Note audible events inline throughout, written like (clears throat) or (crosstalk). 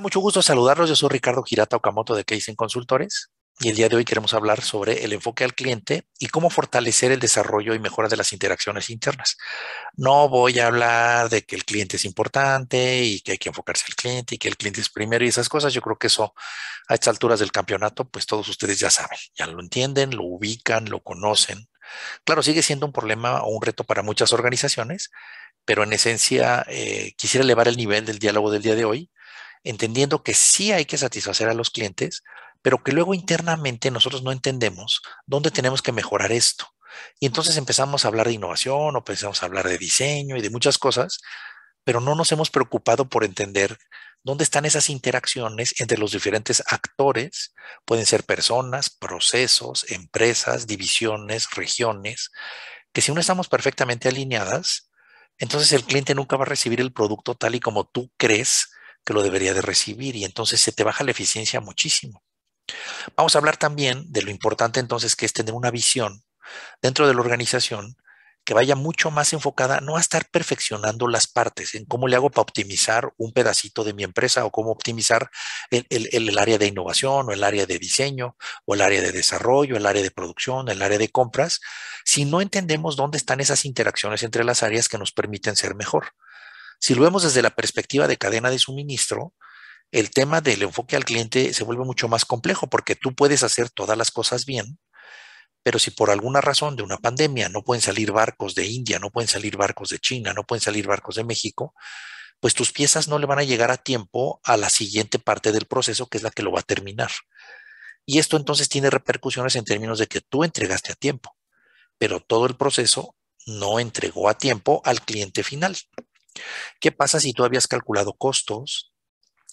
mucho gusto saludarlos. Yo soy Ricardo Girata Okamoto de Keisen Consultores y el día de hoy queremos hablar sobre el enfoque al cliente y cómo fortalecer el desarrollo y mejora de las interacciones internas. No voy a hablar de que el cliente es importante y que hay que enfocarse al cliente y que el cliente es primero y esas cosas. Yo creo que eso a estas alturas del campeonato, pues todos ustedes ya saben, ya lo entienden, lo ubican, lo conocen. Claro, sigue siendo un problema o un reto para muchas organizaciones, pero en esencia eh, quisiera elevar el nivel del diálogo del día de hoy entendiendo que sí hay que satisfacer a los clientes, pero que luego internamente nosotros no entendemos dónde tenemos que mejorar esto. Y entonces empezamos a hablar de innovación o empezamos a hablar de diseño y de muchas cosas, pero no nos hemos preocupado por entender dónde están esas interacciones entre los diferentes actores. Pueden ser personas, procesos, empresas, divisiones, regiones, que si no estamos perfectamente alineadas, entonces el cliente nunca va a recibir el producto tal y como tú crees que lo debería de recibir y entonces se te baja la eficiencia muchísimo. Vamos a hablar también de lo importante entonces que es tener una visión dentro de la organización que vaya mucho más enfocada no a estar perfeccionando las partes, en cómo le hago para optimizar un pedacito de mi empresa o cómo optimizar el, el, área de innovación o el área de diseño o el área de desarrollo, el área de producción, el área de compras, si no entendemos dónde están esas interacciones entre las áreas que nos permiten ser mejor. Si lo vemos desde la perspectiva de cadena de suministro, el tema del enfoque al cliente se vuelve mucho más complejo porque tú puedes hacer todas las cosas bien, pero si por alguna razón de una pandemia no pueden salir barcos de India, no pueden salir barcos de China, no pueden salir barcos de México, pues tus piezas no le van a llegar a tiempo a la siguiente parte del proceso, que es la que lo va a terminar. Y esto entonces tiene repercusiones en términos de que tú entregaste a tiempo, pero todo el proceso no entregó a tiempo al cliente final. ¿Qué pasa si tú habías calculado costos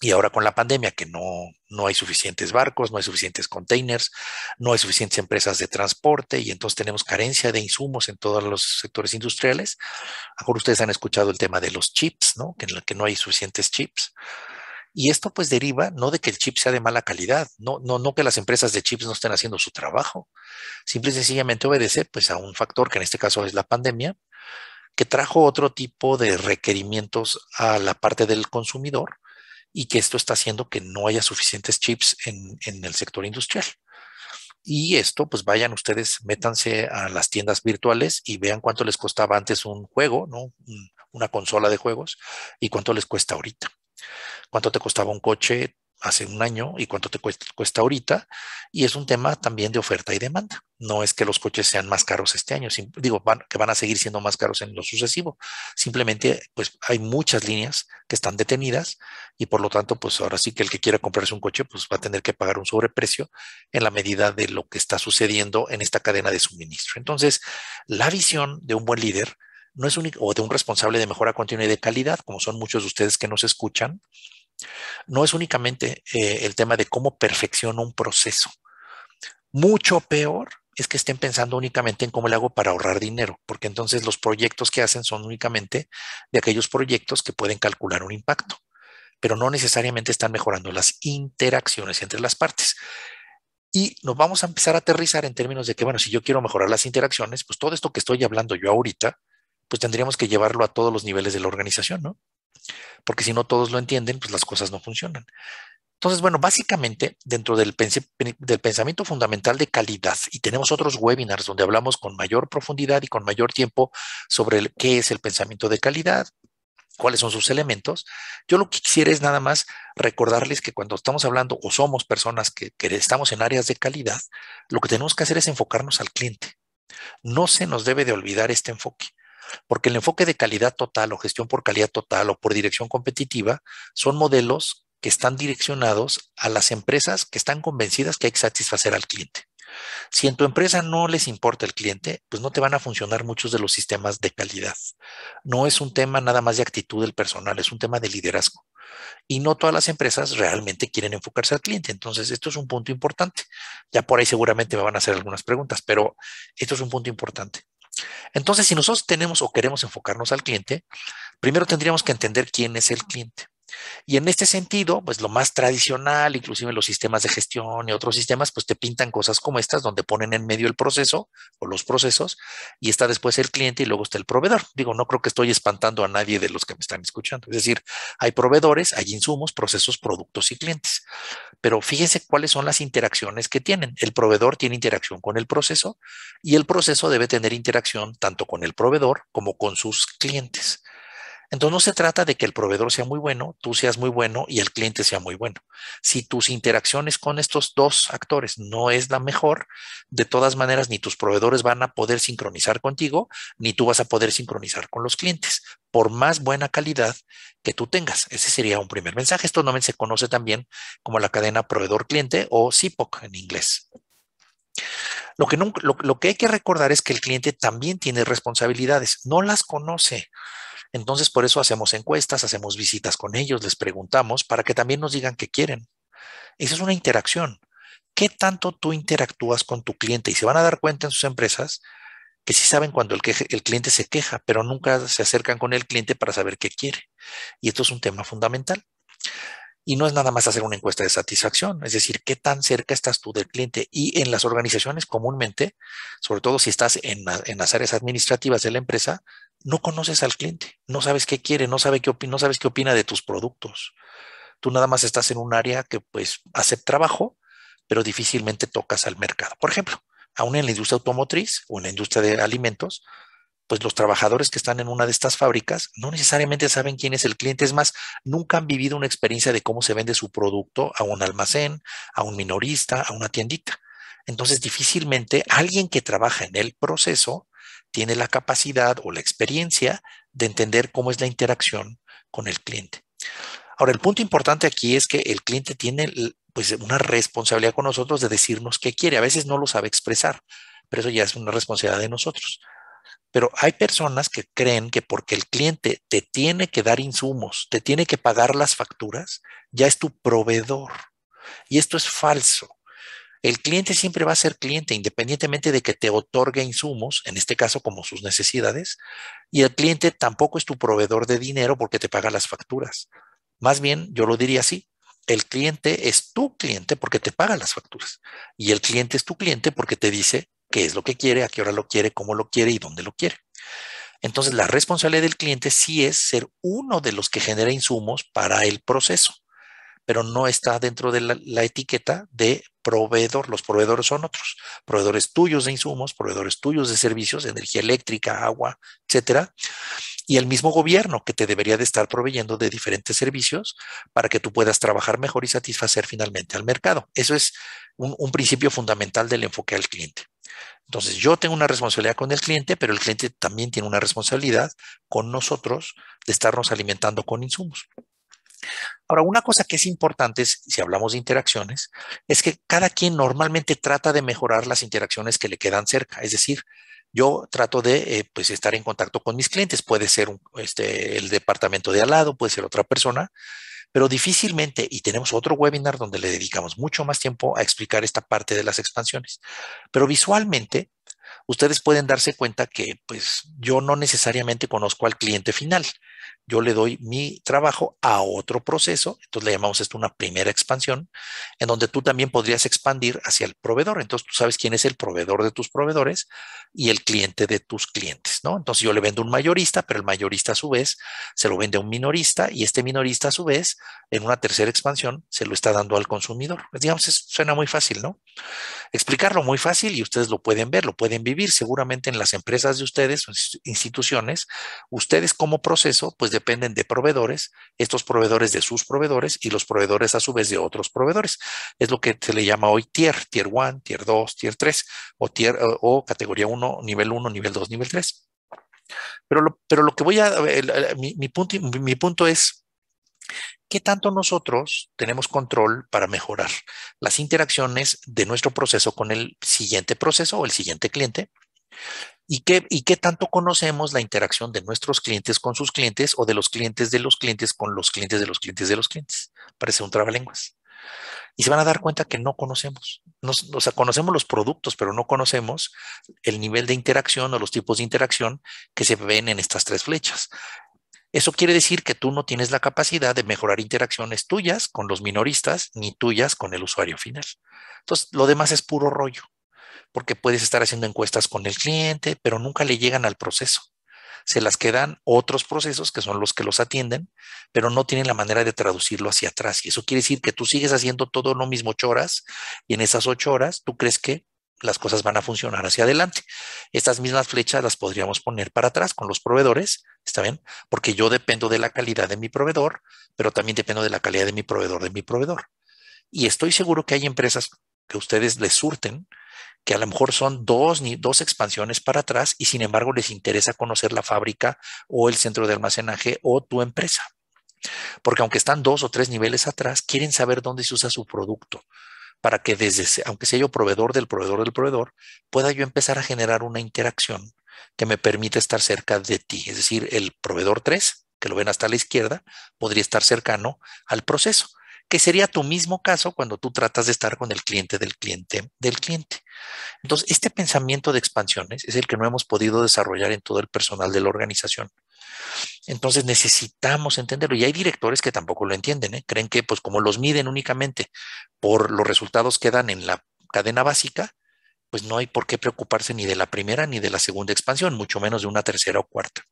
y ahora con la pandemia que no, hay suficientes barcos, no hay suficientes containers, no hay suficientes empresas de transporte y entonces tenemos carencia de insumos en todos los sectores industriales? ahora ustedes han escuchado el tema de los chips, ¿no? Que, no hay suficientes chips. Y esto pues deriva no de que el chip sea de mala calidad, no, no, no que las empresas de chips no estén haciendo su trabajo, simple y sencillamente obedece pues a un factor que en este caso es la pandemia, que trajo otro tipo de requerimientos a la parte del consumidor y que esto está haciendo que no haya suficientes chips en, el sector industrial. Y esto, pues vayan ustedes, métanse a las tiendas virtuales y vean cuánto les costaba antes un juego, ¿no? Una consola de juegos y cuánto les cuesta ahorita. Cuánto te costaba un coche hace un año y cuánto te cuesta, ahorita. Y es un tema también de oferta y demanda. No es que los coches sean más caros este año, digo, que van a seguir siendo más caros en lo sucesivo. Simplemente, pues hay muchas líneas que están detenidas y por lo tanto, pues ahora sí que el que quiera comprarse un coche, pues va a tener que pagar un sobreprecio en la medida de lo que está sucediendo en esta cadena de suministro. Entonces, la visión de un buen líder no es único, o de un responsable de mejora continua y de calidad, como son muchos de ustedes que nos escuchan, no es únicamente eh, el tema de cómo perfecciono un proceso. Mucho peor es que estén pensando únicamente en cómo le hago para ahorrar dinero, porque entonces los proyectos que hacen son únicamente de aquellos proyectos que pueden calcular un impacto, pero no necesariamente están mejorando las interacciones entre las partes. Y nos vamos a empezar a aterrizar en términos de que, bueno, si yo quiero mejorar las interacciones, pues todo esto que estoy hablando yo ahorita, pues tendríamos que llevarlo a todos los niveles de la organización, ¿no? porque si no todos lo entienden, pues las cosas no funcionan. Entonces, bueno, básicamente dentro del, pensamiento fundamental de calidad, y tenemos otros webinars donde hablamos con mayor profundidad y con mayor tiempo sobre qué es el pensamiento de calidad, cuáles son sus elementos, yo lo que quisiera es nada más recordarles que cuando estamos hablando o somos personas que estamos en áreas de calidad, lo que tenemos que hacer es enfocarnos al cliente. No se nos debe de olvidar este enfoque porque el enfoque de calidad total o gestión por calidad total o por dirección competitiva son modelos que están direccionados a las empresas que están convencidas que hay que satisfacer al cliente. Si en tu empresa no les importa el cliente, pues no te van a funcionar muchos de los sistemas de calidad. No es un tema nada más de actitud del personal, es un tema de liderazgo. Y no todas las empresas realmente quieren enfocarse al cliente. Entonces, esto es un punto importante. Ya por ahí seguramente me van a hacer algunas preguntas, pero esto es un punto importante. Entonces, si nosotros tenemos o queremos enfocarnos al cliente, primero tendríamos que entender quién es el cliente. Y en este sentido, pues lo más tradicional, inclusive los sistemas de gestión y otros sistemas, pues te pintan cosas como estas, donde ponen en medio el proceso o los procesos, y está después el cliente y luego está el proveedor. Digo, no creo que estoy espantando a nadie de los que me están escuchando. Es decir, hay proveedores, hay insumos, procesos, productos y clientes. Pero fíjense cuáles son las interacciones que tienen. El proveedor tiene interacción con el proceso y el proceso debe tener interacción tanto con el proveedor como con sus clientes. Entonces no se trata de que el proveedor sea muy bueno, tú seas muy bueno y el cliente sea muy bueno. Si tus interacciones con estos dos actores no es la mejor, de todas maneras ni tus proveedores van a poder sincronizar contigo, ni tú vas a poder sincronizar con los clientes, por más buena calidad que tú tengas. Ese sería un primer mensaje. Esto normalmente se conoce también como la cadena proveedor-cliente o SIPOC en inglés. lo que hay que recordar es que el cliente también tiene responsabilidades, no las conoce entonces, por eso hacemos encuestas, hacemos visitas con ellos, les preguntamos para que también nos digan qué quieren. Esa es una interacción. ¿Qué tanto tú interactúas con tu cliente? Y se van a dar cuenta en sus empresas que sí saben cuando el, cliente se queja, pero nunca se acercan con el cliente para saber qué quiere. Y esto es un tema fundamental. Y no es nada más hacer una encuesta de satisfacción, es decir, qué tan cerca estás tú del cliente. Y en las organizaciones comúnmente, sobre todo si estás en las áreas administrativas de la empresa, no conoces al cliente, no sabes qué quiere, no, sabe qué no sabes qué opina de tus productos. Tú nada más estás en un área que pues hace trabajo, pero difícilmente tocas al mercado. Por ejemplo, aún en la industria automotriz o en la industria de alimentos, pues los trabajadores que están en una de estas fábricas no necesariamente saben quién es el cliente. Es más, nunca han vivido una experiencia de cómo se vende su producto a un almacén, a un minorista, a una tiendita. Entonces, difícilmente alguien que trabaja en el proceso tiene la capacidad o la experiencia de entender cómo es la interacción con el cliente. Ahora, el punto importante aquí es que el cliente tiene pues, una responsabilidad con nosotros de decirnos qué quiere. A veces no lo sabe expresar, pero eso ya es una responsabilidad de nosotros. Pero hay personas que creen que porque el cliente te tiene que dar insumos, te tiene que pagar las facturas, ya es tu proveedor. Y esto es falso. El cliente siempre va a ser cliente, independientemente de que te otorgue insumos, en este caso como sus necesidades, y el cliente tampoco es tu proveedor de dinero porque te paga las facturas. Más bien, yo lo diría así, el cliente es tu cliente porque te paga las facturas, y el cliente es tu cliente porque te dice qué es lo que quiere, a qué hora lo quiere, cómo lo quiere y dónde lo quiere. Entonces, la responsabilidad del cliente sí es ser uno de los que genera insumos para el proceso pero no está dentro de la, etiqueta de proveedor. Los proveedores son otros, proveedores tuyos de insumos, proveedores tuyos de servicios, energía eléctrica, agua, etcétera. Y el mismo gobierno que te debería de estar proveyendo de diferentes servicios para que tú puedas trabajar mejor y satisfacer finalmente al mercado. Eso es un principio fundamental del enfoque al cliente. Entonces, yo tengo una responsabilidad con el cliente, pero el cliente también tiene una responsabilidad con nosotros de estarnos alimentando con insumos. Ahora, una cosa que es importante, si hablamos de interacciones, es que cada quien normalmente trata de mejorar las interacciones que le quedan cerca. Es decir, yo trato de eh, pues, estar en contacto con mis clientes. Puede ser este, el departamento de al lado, puede ser otra persona, pero difícilmente, y tenemos otro webinar donde le dedicamos mucho más tiempo a explicar esta parte de las expansiones. Pero visualmente, ustedes pueden darse cuenta que pues yo no necesariamente conozco al cliente final yo le doy mi trabajo a otro proceso, entonces le llamamos esto una primera expansión, en donde tú también podrías expandir hacia el proveedor. Entonces tú sabes quién es el proveedor de tus proveedores y el cliente de tus clientes, ¿no? Entonces yo le vendo un mayorista, pero el mayorista a su vez se lo vende a un minorista y este minorista a su vez, en una tercera expansión, se lo está dando al consumidor. Pues, digamos, suena muy fácil, ¿no? Explicarlo muy fácil y ustedes lo pueden ver, lo pueden vivir seguramente en las empresas de ustedes, instituciones, ustedes como proceso pues dependen de proveedores, estos proveedores de sus proveedores y los proveedores a su vez de otros proveedores. Es lo que se le llama hoy tier, tier 1, tier 2, tier 3 o, tier, o categoría 1, nivel 1, nivel 2, nivel 3. Pero lo, pero lo que voy a, eh, eh, mi, punto, mi punto es, ¿Qué tanto nosotros tenemos control para mejorar las interacciones de nuestro proceso con el siguiente proceso o el siguiente cliente ¿Y qué, ¿Y tanto conocemos la interacción de nuestros clientes con sus clientes o de los clientes de los clientes con los clientes de los clientes de los clientes? Parece un trabalenguas. Y se van a dar cuenta que no conocemos. Nos, o sea, conocemos los productos, pero no conocemos el nivel de interacción o los tipos de interacción que se ven en estas tres flechas. Eso quiere decir que tú no tienes la capacidad de mejorar interacciones tuyas con los minoristas ni tuyas con el usuario final. Entonces, lo demás es puro rollo porque puedes estar haciendo encuestas con el cliente, pero nunca le llegan al proceso. Se las quedan otros procesos que son los que los atienden, pero no tienen la manera de traducirlo hacia atrás. Y eso quiere decir que tú sigues haciendo todo lo mismo ocho horas y en esas ocho horas tú crees que las cosas van a funcionar hacia adelante. Estas mismas flechas las podríamos poner para atrás con los proveedores, ¿está bien? Porque yo dependo de la calidad de mi proveedor, pero también dependo de la calidad de mi proveedor, de mi proveedor. Y estoy seguro que hay empresas que ustedes les surten, que a lo mejor son dos, dos expansiones para atrás y sin embargo les interesa conocer la fábrica o el centro de almacenaje o tu empresa. Porque aunque están dos o tres niveles atrás, quieren saber dónde se usa su producto para que desde, aunque sea yo proveedor del proveedor del proveedor, pueda yo empezar a generar una interacción que me permita estar cerca de ti. Es decir, el proveedor 3, que lo ven hasta la izquierda, podría estar cercano al proceso que sería tu mismo caso cuando tú tratas de estar con el cliente del cliente del cliente. Entonces, este pensamiento de expansiones es el que no hemos podido desarrollar en todo el personal de la organización. Entonces necesitamos entenderlo. Y hay directores que tampoco lo entienden, ¿eh? creen que pues como los miden únicamente por los resultados que dan en la cadena básica, pues no hay por qué preocuparse ni de la primera ni de la segunda expansión, mucho menos de una tercera o cuarta.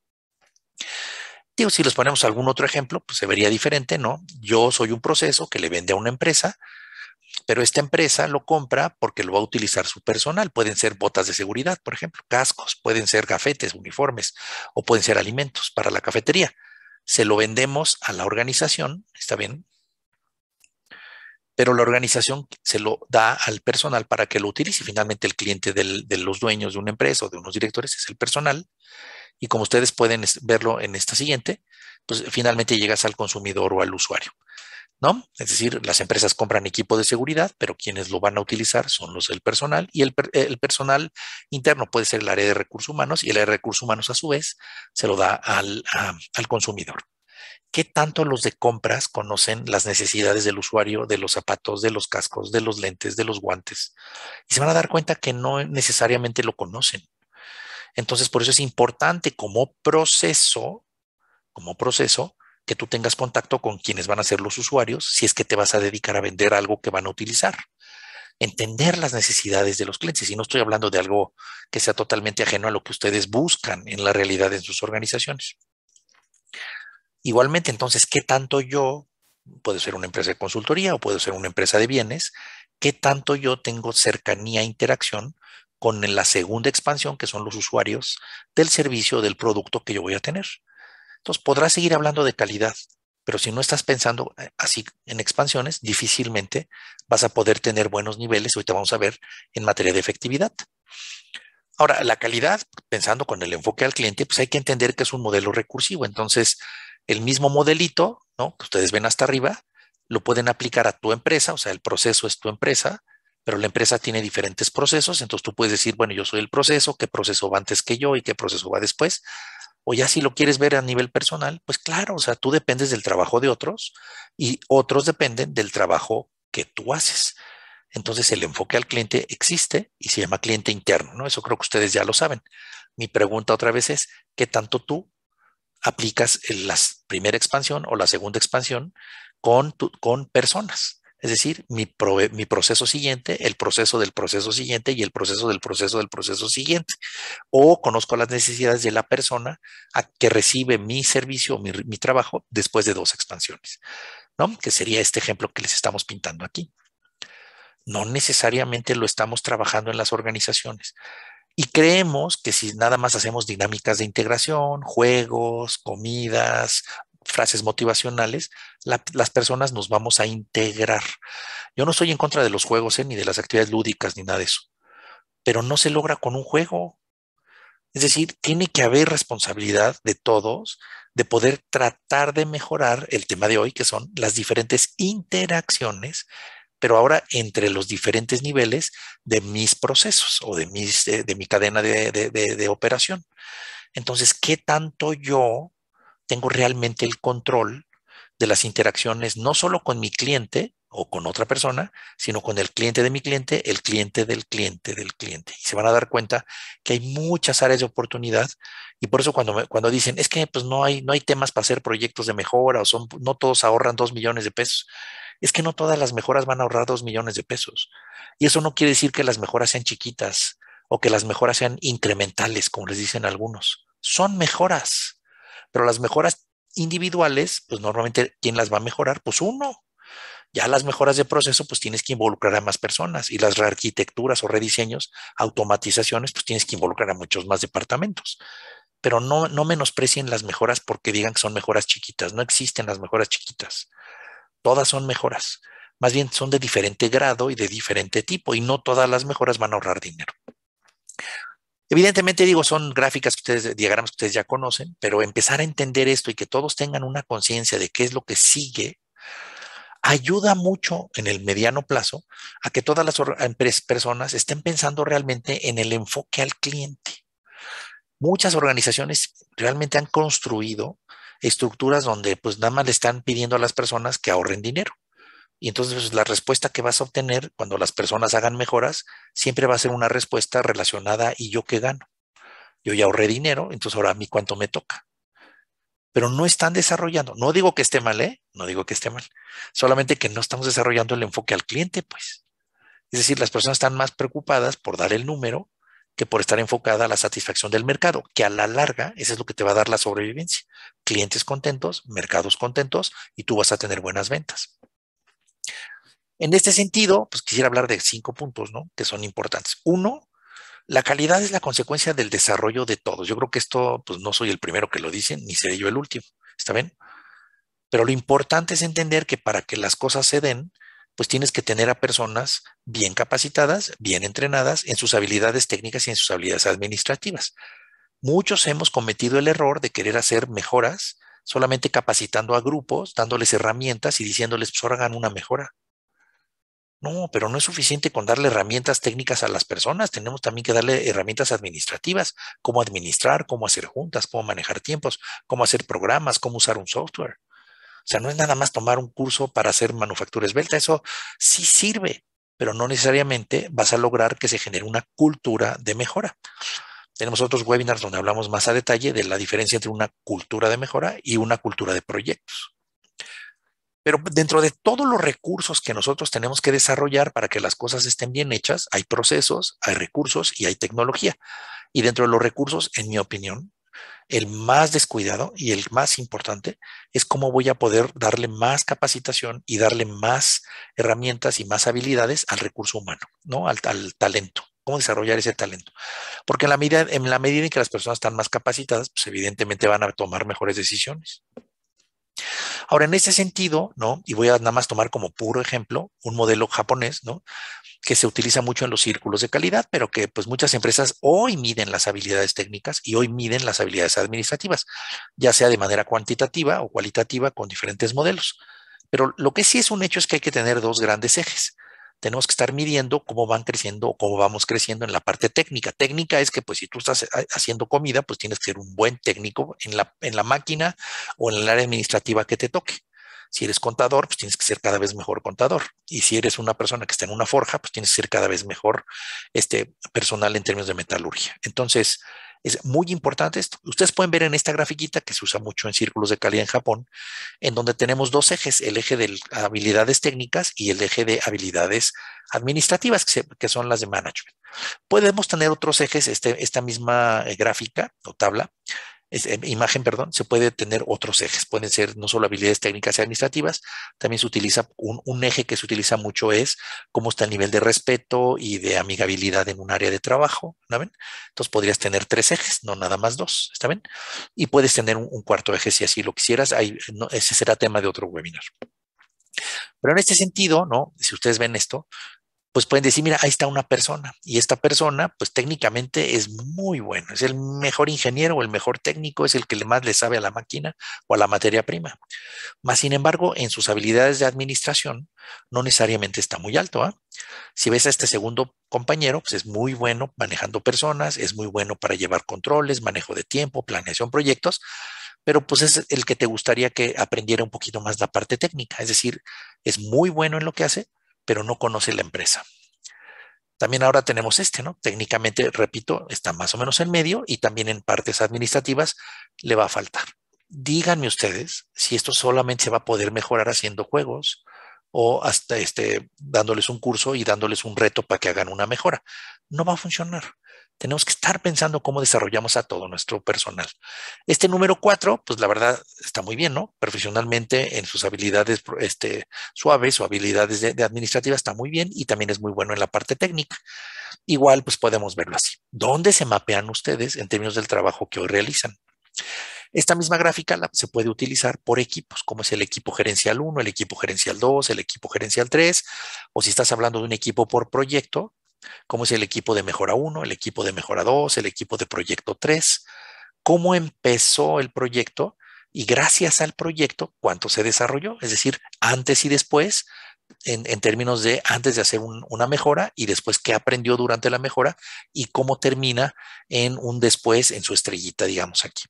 Digo, si les ponemos algún otro ejemplo, pues se vería diferente, ¿no? Yo soy un proceso que le vende a una empresa, pero esta empresa lo compra porque lo va a utilizar su personal. Pueden ser botas de seguridad, por ejemplo, cascos, pueden ser cafetes uniformes o pueden ser alimentos para la cafetería. Se lo vendemos a la organización, está bien, pero la organización se lo da al personal para que lo utilice. Finalmente, el cliente de los dueños de una empresa o de unos directores es el personal y como ustedes pueden verlo en esta siguiente, pues finalmente llegas al consumidor o al usuario. ¿No? Es decir, las empresas compran equipo de seguridad, pero quienes lo van a utilizar son los del personal y el, personal interno puede ser el área de recursos humanos y el área de recursos humanos a su vez se lo da al, al consumidor. ¿Qué tanto los de compras conocen las necesidades del usuario de los zapatos, de los cascos, de los lentes, de los guantes? Y se van a dar cuenta que no necesariamente lo conocen. Entonces, por eso es importante como proceso, como proceso, que tú tengas contacto con quienes van a ser los usuarios, si es que te vas a dedicar a vender algo que van a utilizar. Entender las necesidades de los clientes. Y no estoy hablando de algo que sea totalmente ajeno a lo que ustedes buscan en la realidad en sus organizaciones. Igualmente, entonces, ¿qué tanto yo, puede ser una empresa de consultoría o puede ser una empresa de bienes, qué tanto yo tengo cercanía e interacción con la segunda expansión, que son los usuarios del servicio, del producto que yo voy a tener. Entonces, podrás seguir hablando de calidad, pero si no estás pensando eh, así en expansiones, difícilmente vas a poder tener buenos niveles, te vamos a ver, en materia de efectividad. Ahora, la calidad, pensando con el enfoque al cliente, pues hay que entender que es un modelo recursivo. Entonces, el mismo modelito, ¿no? Que ustedes ven hasta arriba, lo pueden aplicar a tu empresa, o sea, el proceso es tu empresa, pero la empresa tiene diferentes procesos, entonces tú puedes decir, bueno, yo soy el proceso, qué proceso va antes que yo y qué proceso va después. O ya si lo quieres ver a nivel personal, pues claro, o sea, tú dependes del trabajo de otros y otros dependen del trabajo que tú haces. Entonces el enfoque al cliente existe y se llama cliente interno, ¿no? Eso creo que ustedes ya lo saben. Mi pregunta otra vez es, ¿qué tanto tú aplicas la primera expansión o la segunda expansión con, con personas? Es decir, mi, proceso siguiente, el proceso del proceso siguiente y el proceso del proceso del proceso siguiente. O conozco las necesidades de la persona a que recibe mi servicio mi, mi, trabajo después de dos expansiones, ¿no? Que sería este ejemplo que les estamos pintando aquí. No necesariamente lo estamos trabajando en las organizaciones. Y creemos que si nada más hacemos dinámicas de integración, juegos, comidas, frases motivacionales, las personas nos vamos a integrar. Yo no estoy en contra de los juegos, eh, ni de las actividades lúdicas, ni nada de eso, pero no se logra con un juego. Es decir, tiene que haber responsabilidad de todos de poder tratar de mejorar el tema de hoy, que son las diferentes interacciones, pero ahora entre los diferentes niveles de mis procesos o de, mis, eh, de, mi cadena de, de, de operación. Entonces, ¿qué tanto yo tengo realmente el control de las interacciones, no solo con mi cliente o con otra persona, sino con el cliente de mi cliente, el cliente del cliente del cliente. Y se van a dar cuenta que hay muchas áreas de oportunidad y por eso cuando, cuando dicen, es que pues no hay, no hay temas para hacer proyectos de mejora o son, no todos ahorran dos millones de pesos, es que no todas las mejoras van a ahorrar dos millones de pesos. Y eso no quiere decir que las mejoras sean chiquitas o que las mejoras sean incrementales, como les dicen algunos. Son mejoras pero las mejoras individuales, pues normalmente, ¿quién las va a mejorar? Pues uno. Ya las mejoras de proceso, pues tienes que involucrar a más personas y las rearquitecturas o rediseños, automatizaciones, pues tienes que involucrar a muchos más departamentos. Pero no, no menosprecien las mejoras porque digan que son mejoras chiquitas. No existen las mejoras chiquitas. Todas son mejoras. Más bien son de diferente grado y de diferente tipo y no todas las mejoras van a ahorrar dinero. Evidentemente digo, son gráficas que ustedes, eh, diagramas que ustedes ya conocen, pero empezar a entender esto y que todos tengan una conciencia de qué es lo que sigue, ayuda mucho en el mediano plazo a que todas las personas estén pensando realmente en el enfoque al cliente. Muchas organizaciones realmente han construido estructuras donde pues nada más le están pidiendo a las personas que ahorren dinero. Y entonces pues, la respuesta que vas a obtener cuando las personas hagan mejoras siempre va a ser una respuesta relacionada y yo qué gano. Yo ya ahorré dinero, entonces ahora a mí cuánto me toca. Pero no están desarrollando. No digo que esté mal, ¿eh? No digo que esté mal. Solamente que no estamos desarrollando el enfoque al cliente, pues. Es decir, las personas están más preocupadas por dar el número que por estar enfocada a la satisfacción del mercado, que a la larga eso es lo que te va a dar la sobrevivencia. Clientes contentos, mercados contentos y tú vas a tener buenas ventas. En este sentido, pues quisiera hablar de cinco puntos, Que son importantes. Uno, la calidad es la consecuencia del desarrollo de todos. Yo creo que esto, pues no soy el primero que lo dice, ni seré yo el último. ¿Está bien? Pero lo importante es entender que para que las cosas se den, pues tienes que tener a personas bien capacitadas, bien entrenadas en sus habilidades técnicas y en sus habilidades administrativas. Muchos hemos cometido el error de querer hacer mejoras solamente capacitando a grupos, dándoles herramientas y diciéndoles, pues ahora hagan una mejora. No, pero no es suficiente con darle herramientas técnicas a las personas, tenemos también que darle herramientas administrativas, cómo administrar, cómo hacer juntas, cómo manejar tiempos, cómo hacer programas, cómo usar un software. O sea, no es nada más tomar un curso para hacer manufactura esbelta, eso sí sirve, pero no necesariamente vas a lograr que se genere una cultura de mejora. Tenemos otros webinars donde hablamos más a detalle de la diferencia entre una cultura de mejora y una cultura de proyectos. Pero dentro de todos los recursos que nosotros tenemos que desarrollar para que las cosas estén bien hechas, hay procesos, hay recursos y hay tecnología. Y dentro de los recursos, en mi opinión, el más descuidado y el más importante es cómo voy a poder darle más capacitación y darle más herramientas y más habilidades al recurso humano, Al, talento. Cómo desarrollar ese talento. Porque en la medida en, la medida en que las personas están más capacitadas, pues evidentemente van a tomar mejores decisiones. Ahora, en ese sentido, ¿no? Y voy a nada más tomar como puro ejemplo un modelo japonés, ¿no? Que se utiliza mucho en los círculos de calidad, pero que pues muchas empresas hoy miden las habilidades técnicas y hoy miden las habilidades administrativas, ya sea de manera cuantitativa o cualitativa con diferentes modelos. Pero lo que sí es un hecho es que hay que tener dos grandes ejes tenemos que estar midiendo cómo van creciendo o cómo vamos creciendo en la parte técnica. Técnica es que, pues, si tú estás eh, haciendo comida, pues tienes que ser un buen técnico en la, en la máquina o en el área administrativa que te toque. Si eres contador, pues tienes que ser cada vez mejor contador. Y si eres una persona que está en una forja, pues tienes que ser cada vez mejor este, personal en términos de metalurgia. Entonces, es muy importante esto. Ustedes pueden ver en esta grafiquita que se usa mucho en círculos de calidad en Japón, en donde tenemos dos ejes, el eje de habilidades técnicas y el eje de habilidades administrativas, que, son las de management. Podemos tener otros ejes, este, esta misma eh, gráfica o tabla, eh, imagen, perdón, se puede tener otros ejes. Pueden ser no solo habilidades técnicas y administrativas, también se utiliza un, eje que se utiliza mucho es cómo está el nivel de respeto y de amigabilidad en un área de trabajo, Entonces podrías tener tres ejes, no nada más dos, ¿está bien? Y puedes tener un, cuarto eje si así lo quisieras. Ahí, ese será tema de otro webinar. Pero en este sentido, ¿no? Si ustedes ven esto, pues pueden decir, mira, ahí está una persona y esta persona, pues técnicamente es muy bueno, es el mejor ingeniero o el mejor técnico, es el que más le sabe a la máquina o a la materia prima. Más sin embargo, en sus habilidades de administración no necesariamente está muy alto. ¿ah? Si ves a este segundo compañero, pues es muy bueno manejando personas, es muy bueno para llevar controles, manejo de tiempo, planeación, proyectos, pero pues es el que te gustaría que aprendiera un poquito más la parte técnica, es decir, es muy bueno en lo que hace, pero no conoce la empresa. También ahora tenemos este, ¿no? Técnicamente, repito, está más o menos en medio y también en partes administrativas le va a faltar. Díganme ustedes si esto solamente se va a poder mejorar haciendo juegos o hasta este, dándoles un curso y dándoles un reto para que hagan una mejora. No va a funcionar tenemos que estar pensando cómo desarrollamos a todo nuestro personal. Este número 4, pues la verdad está muy bien, ¿no? Profesionalmente en sus habilidades este, suaves o habilidades de, está muy bien y también es muy bueno en la parte técnica. Igual, pues podemos verlo así. ¿Dónde se mapean ustedes en términos del trabajo que hoy realizan? Esta misma gráfica se puede utilizar por equipos, como es el equipo gerencial 1, el equipo gerencial 2, el equipo gerencial 3, o si estás hablando de un equipo por proyecto, cómo es el equipo de mejora 1, el equipo de mejora 2, el equipo de proyecto 3, cómo empezó el proyecto y gracias al proyecto cuánto se desarrolló, es decir, antes y después, en, términos de antes de hacer una mejora y después qué aprendió durante la mejora y cómo termina en un después en su estrellita, digamos aquí.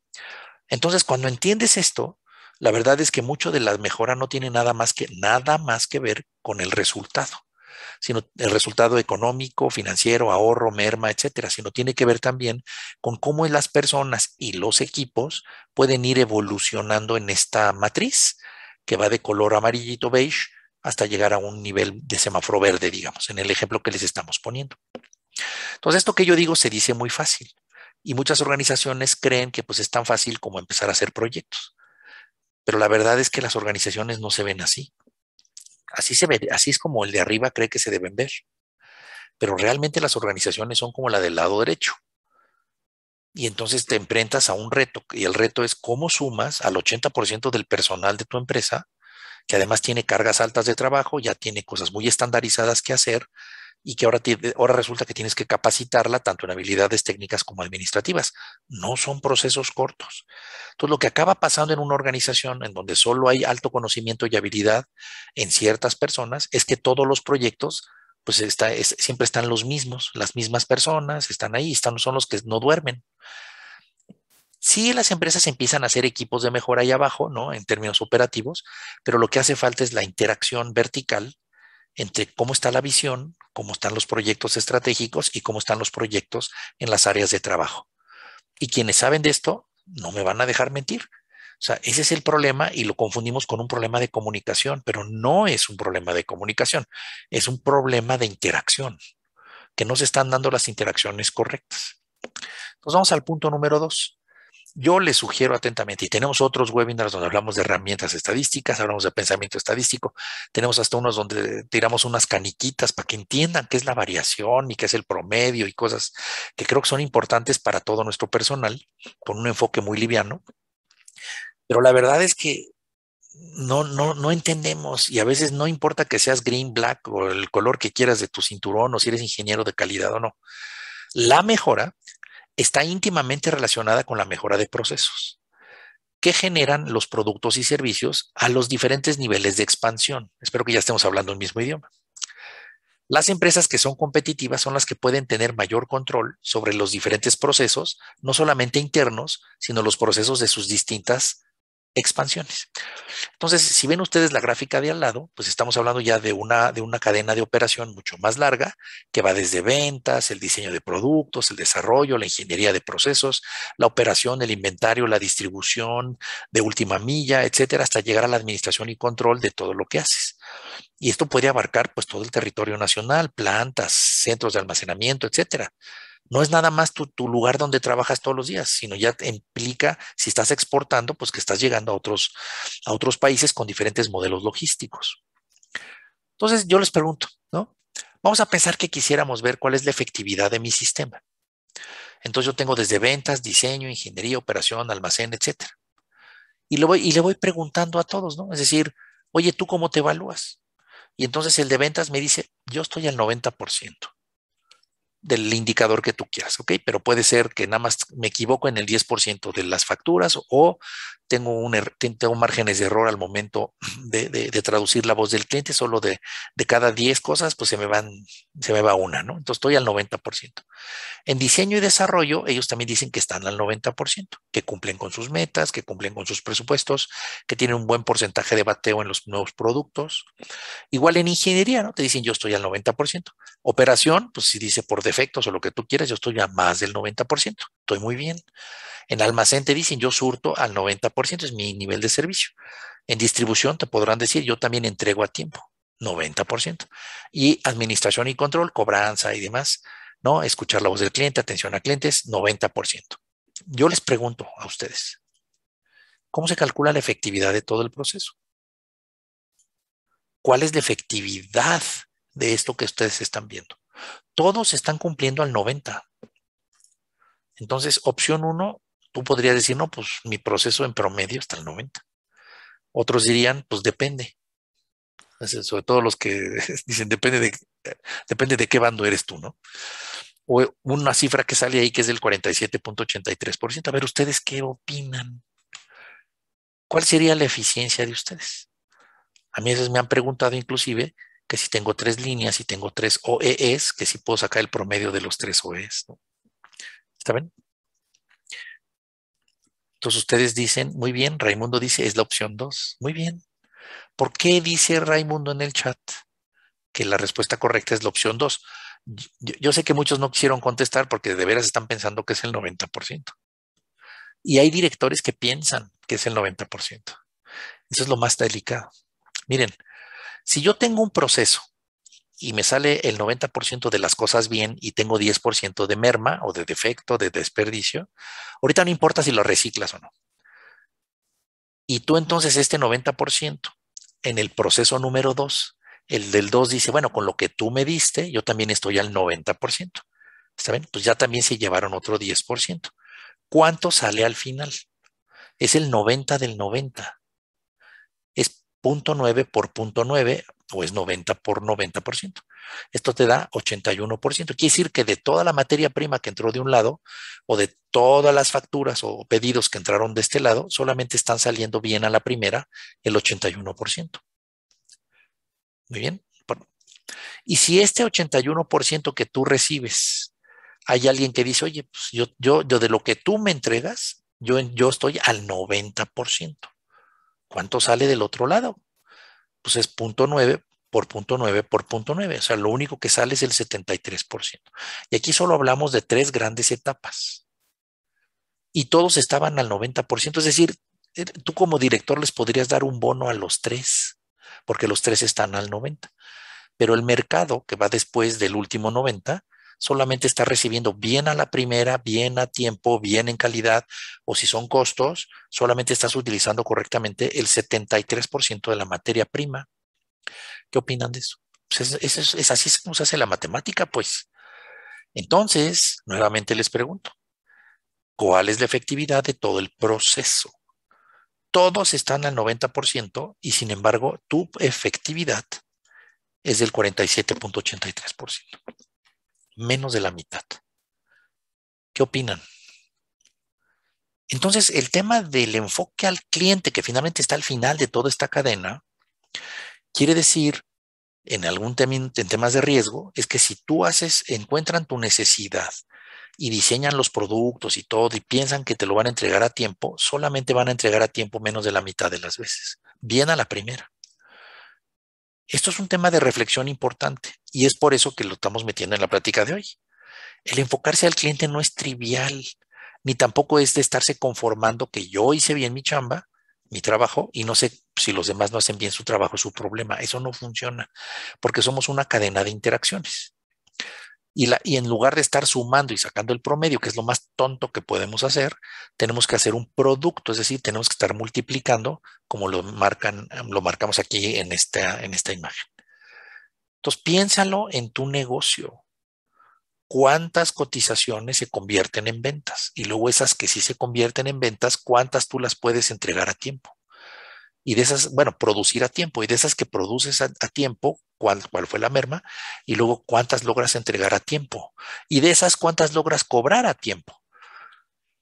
Entonces, cuando entiendes esto, la verdad es que mucho de la mejora no tiene nada más que nada más que ver con el resultado sino el resultado económico, financiero, ahorro, merma, etcétera, sino tiene que ver también con cómo las personas y los equipos pueden ir evolucionando en esta matriz que va de color amarillito beige hasta llegar a un nivel de semáforo verde, digamos, en el ejemplo que les estamos poniendo. Entonces, esto que yo digo se dice muy fácil y muchas organizaciones creen que pues es tan fácil como empezar a hacer proyectos. Pero la verdad es que las organizaciones no se ven así. Así, se ve, así es como el de arriba cree que se deben ver. Pero realmente las organizaciones son como la del lado derecho. Y entonces te enfrentas a un reto. Y el reto es cómo sumas al 80% del personal de tu empresa, que además tiene cargas altas de trabajo, ya tiene cosas muy estandarizadas que hacer, y que ahora, ahora resulta que tienes que capacitarla tanto en habilidades técnicas como administrativas. No son procesos cortos. Entonces, lo que acaba pasando en una organización en donde solo hay alto conocimiento y habilidad en ciertas personas es que todos los proyectos pues está, siempre están los mismos, las mismas personas están ahí, están, son los que no duermen. Sí, las empresas empiezan a hacer equipos de mejora ahí abajo, ¿no? En términos operativos, pero lo que hace falta es la interacción vertical entre cómo está la visión, cómo están los proyectos estratégicos y cómo están los proyectos en las áreas de trabajo. Y quienes saben de esto no me van a dejar mentir. O sea, ese es el problema y lo confundimos con un problema de comunicación, pero no es un problema de comunicación, es un problema de interacción, que no se están dando las interacciones correctas. Entonces vamos al punto número dos yo les sugiero atentamente, y tenemos otros webinars donde hablamos de herramientas estadísticas, hablamos de pensamiento estadístico, tenemos hasta unos donde tiramos unas caniquitas para que entiendan qué es la variación y qué es el promedio y cosas que creo que son importantes para todo nuestro personal, con un enfoque muy liviano. Pero la verdad es que no, no, no entendemos y a veces no importa que seas green, black o el color que quieras de tu cinturón o si eres ingeniero de calidad o no. La mejora está íntimamente relacionada con la mejora de procesos que generan los productos y servicios a los diferentes niveles de expansión. Espero que ya estemos hablando el mismo idioma. Las empresas que son competitivas son las que pueden tener mayor control sobre los diferentes procesos, no solamente internos, sino los procesos de sus distintas expansiones. Entonces, si ven ustedes la gráfica de al lado, pues estamos hablando ya de una, de una cadena de operación mucho más larga que va desde ventas, el diseño de productos, el desarrollo, la ingeniería de procesos, la operación, el inventario, la distribución de última milla, etcétera, hasta llegar a la administración y control de todo lo que haces. Y esto puede abarcar pues todo el territorio nacional, plantas, centros de almacenamiento, etcétera no es nada más tu, lugar donde trabajas todos los días, sino ya implica, si estás exportando, pues que estás llegando a otros, a otros países con diferentes modelos logísticos. Entonces yo les pregunto, ¿no? Vamos a pensar que quisiéramos ver cuál es la efectividad de mi sistema. Entonces yo tengo desde ventas, diseño, ingeniería, operación, almacén, etcétera. Y, voy, y le voy preguntando a todos, ¿no? Es decir, oye, ¿tú cómo te evalúas? Y entonces el de ventas me dice, yo estoy al 90% del indicador que tú quieras, ¿ok? Pero puede ser que nada más me equivoco en el 10% de las facturas o tengo, un, er, tengo márgenes de error al momento (clears throat) de, traducir la voz del cliente, solo de, cada 10 cosas, pues se me, van, se me va una, ¿no? Entonces estoy al 90%. En diseño y desarrollo, ellos también dicen que están al 90%, que cumplen con sus metas, que cumplen con sus presupuestos, que tienen un buen porcentaje de bateo en los nuevos productos. Igual en ingeniería, ¿no? Te dicen yo estoy al 90%. Operación, pues si dice por defecto, efectos o lo que tú quieras, yo estoy a más del 90%, estoy muy bien. En almacén te dicen, yo surto al 90%, es mi nivel de servicio. En distribución te podrán decir, yo también entrego a tiempo, 90%. Y administración y control, cobranza y demás, ¿no? Escuchar la voz del cliente, atención a clientes, 90%. Yo les pregunto a ustedes, ¿cómo se calcula la efectividad de todo el proceso? ¿Cuál es la efectividad de esto que ustedes están viendo? Todos están cumpliendo al 90. Entonces, opción uno, tú podrías decir, no, pues mi proceso en promedio está al 90. Otros dirían, pues depende. sobre todo los que (laughs) dicen, depende de, depende de qué bando eres tú, ¿no? O una cifra que sale ahí que es del 47.83%. A ver, ¿ustedes qué opinan? ¿Cuál sería la eficiencia de ustedes? A mí a veces me han preguntado inclusive que si tengo tres líneas, y tengo tres OEs, e que si puedo sacar el promedio de los tres OEs. E ¿Está bien? Entonces ustedes dicen, muy bien, Raimundo dice, es la opción 2. Muy bien. ¿Por qué dice Raimundo en el chat que la respuesta correcta es la opción 2? Yo, yo sé que muchos no quisieron contestar porque de veras están pensando que es el 90%. Y hay directores que piensan que es el 90%. Eso es lo más delicado. Miren, si yo tengo un proceso y me sale el 90% de las cosas bien y tengo 10% de merma o de defecto, de desperdicio, ahorita no importa si lo reciclas o no. Y tú entonces este 90% en el proceso número 2, el del 2 dice, bueno, con lo que tú me diste, yo también estoy al 90%. ¿Está bien? Pues ya también se llevaron otro 10%. ¿Cuánto sale al final? Es el 90 del 90. .9 por punto .9 pues 90 por 90%. Esto te da 81%. Quiere decir que de toda la materia prima que entró de un lado o de todas las facturas o pedidos que entraron de este lado, solamente están saliendo bien a la primera el 81%. Muy bien. Y si este 81% que tú recibes, hay alguien que dice, oye, pues yo, yo, yo de lo que tú me entregas, yo, yo estoy al 90%. ¿Cuánto sale del otro lado? Pues es punto 9 por punto 9 por punto 9. O sea, lo único que sale es el 73%. Y aquí solo hablamos de tres grandes etapas. Y todos estaban al 90%. Es decir, eh, tú como director les podrías dar un bono a los tres, porque los tres están al 90%. Pero el mercado que va después del último 90% solamente estás recibiendo bien a la primera, bien a tiempo, bien en calidad, o si son costos, solamente estás utilizando correctamente el 73% de la materia prima. ¿Qué opinan de eso? Pues es, es, así como se hace la matemática, pues. Entonces, nuevamente les pregunto, ¿cuál es la efectividad de todo el proceso? Todos están al 90% y sin embargo tu efectividad es del 47.83% menos de la mitad. ¿Qué opinan? Entonces, el tema del enfoque al cliente, que finalmente está al final de toda esta cadena, quiere decir, en algún tema, en temas de riesgo, es que si tú haces, encuentran tu necesidad y diseñan los productos y todo y piensan que te lo van a entregar a tiempo, solamente van a entregar a tiempo menos de la mitad de las veces. Bien a la primera. Esto es un tema de reflexión importante y es por eso que lo estamos metiendo en la práctica de hoy. El enfocarse al cliente no es trivial, ni tampoco es de estarse conformando que yo hice bien mi chamba, mi trabajo, y no sé si los demás no hacen bien su trabajo, su problema. Eso no funciona, porque somos una cadena de interacciones. Y, en lugar de estar sumando y sacando el promedio, que es lo más tonto que podemos hacer, tenemos que hacer un producto, es decir, tenemos que estar multiplicando como lo, marcan, lo marcamos aquí en esta, en esta imagen. Entonces piénsalo en tu negocio. ¿Cuántas cotizaciones se convierten en ventas? Y luego esas que sí se convierten en ventas, ¿cuántas tú las puedes entregar a tiempo? y de esas, bueno, producir a tiempo, y de esas que produces a, tiempo, ¿cuál, cuál fue la merma, y luego cuántas logras entregar a tiempo, y de esas cuántas logras cobrar a tiempo.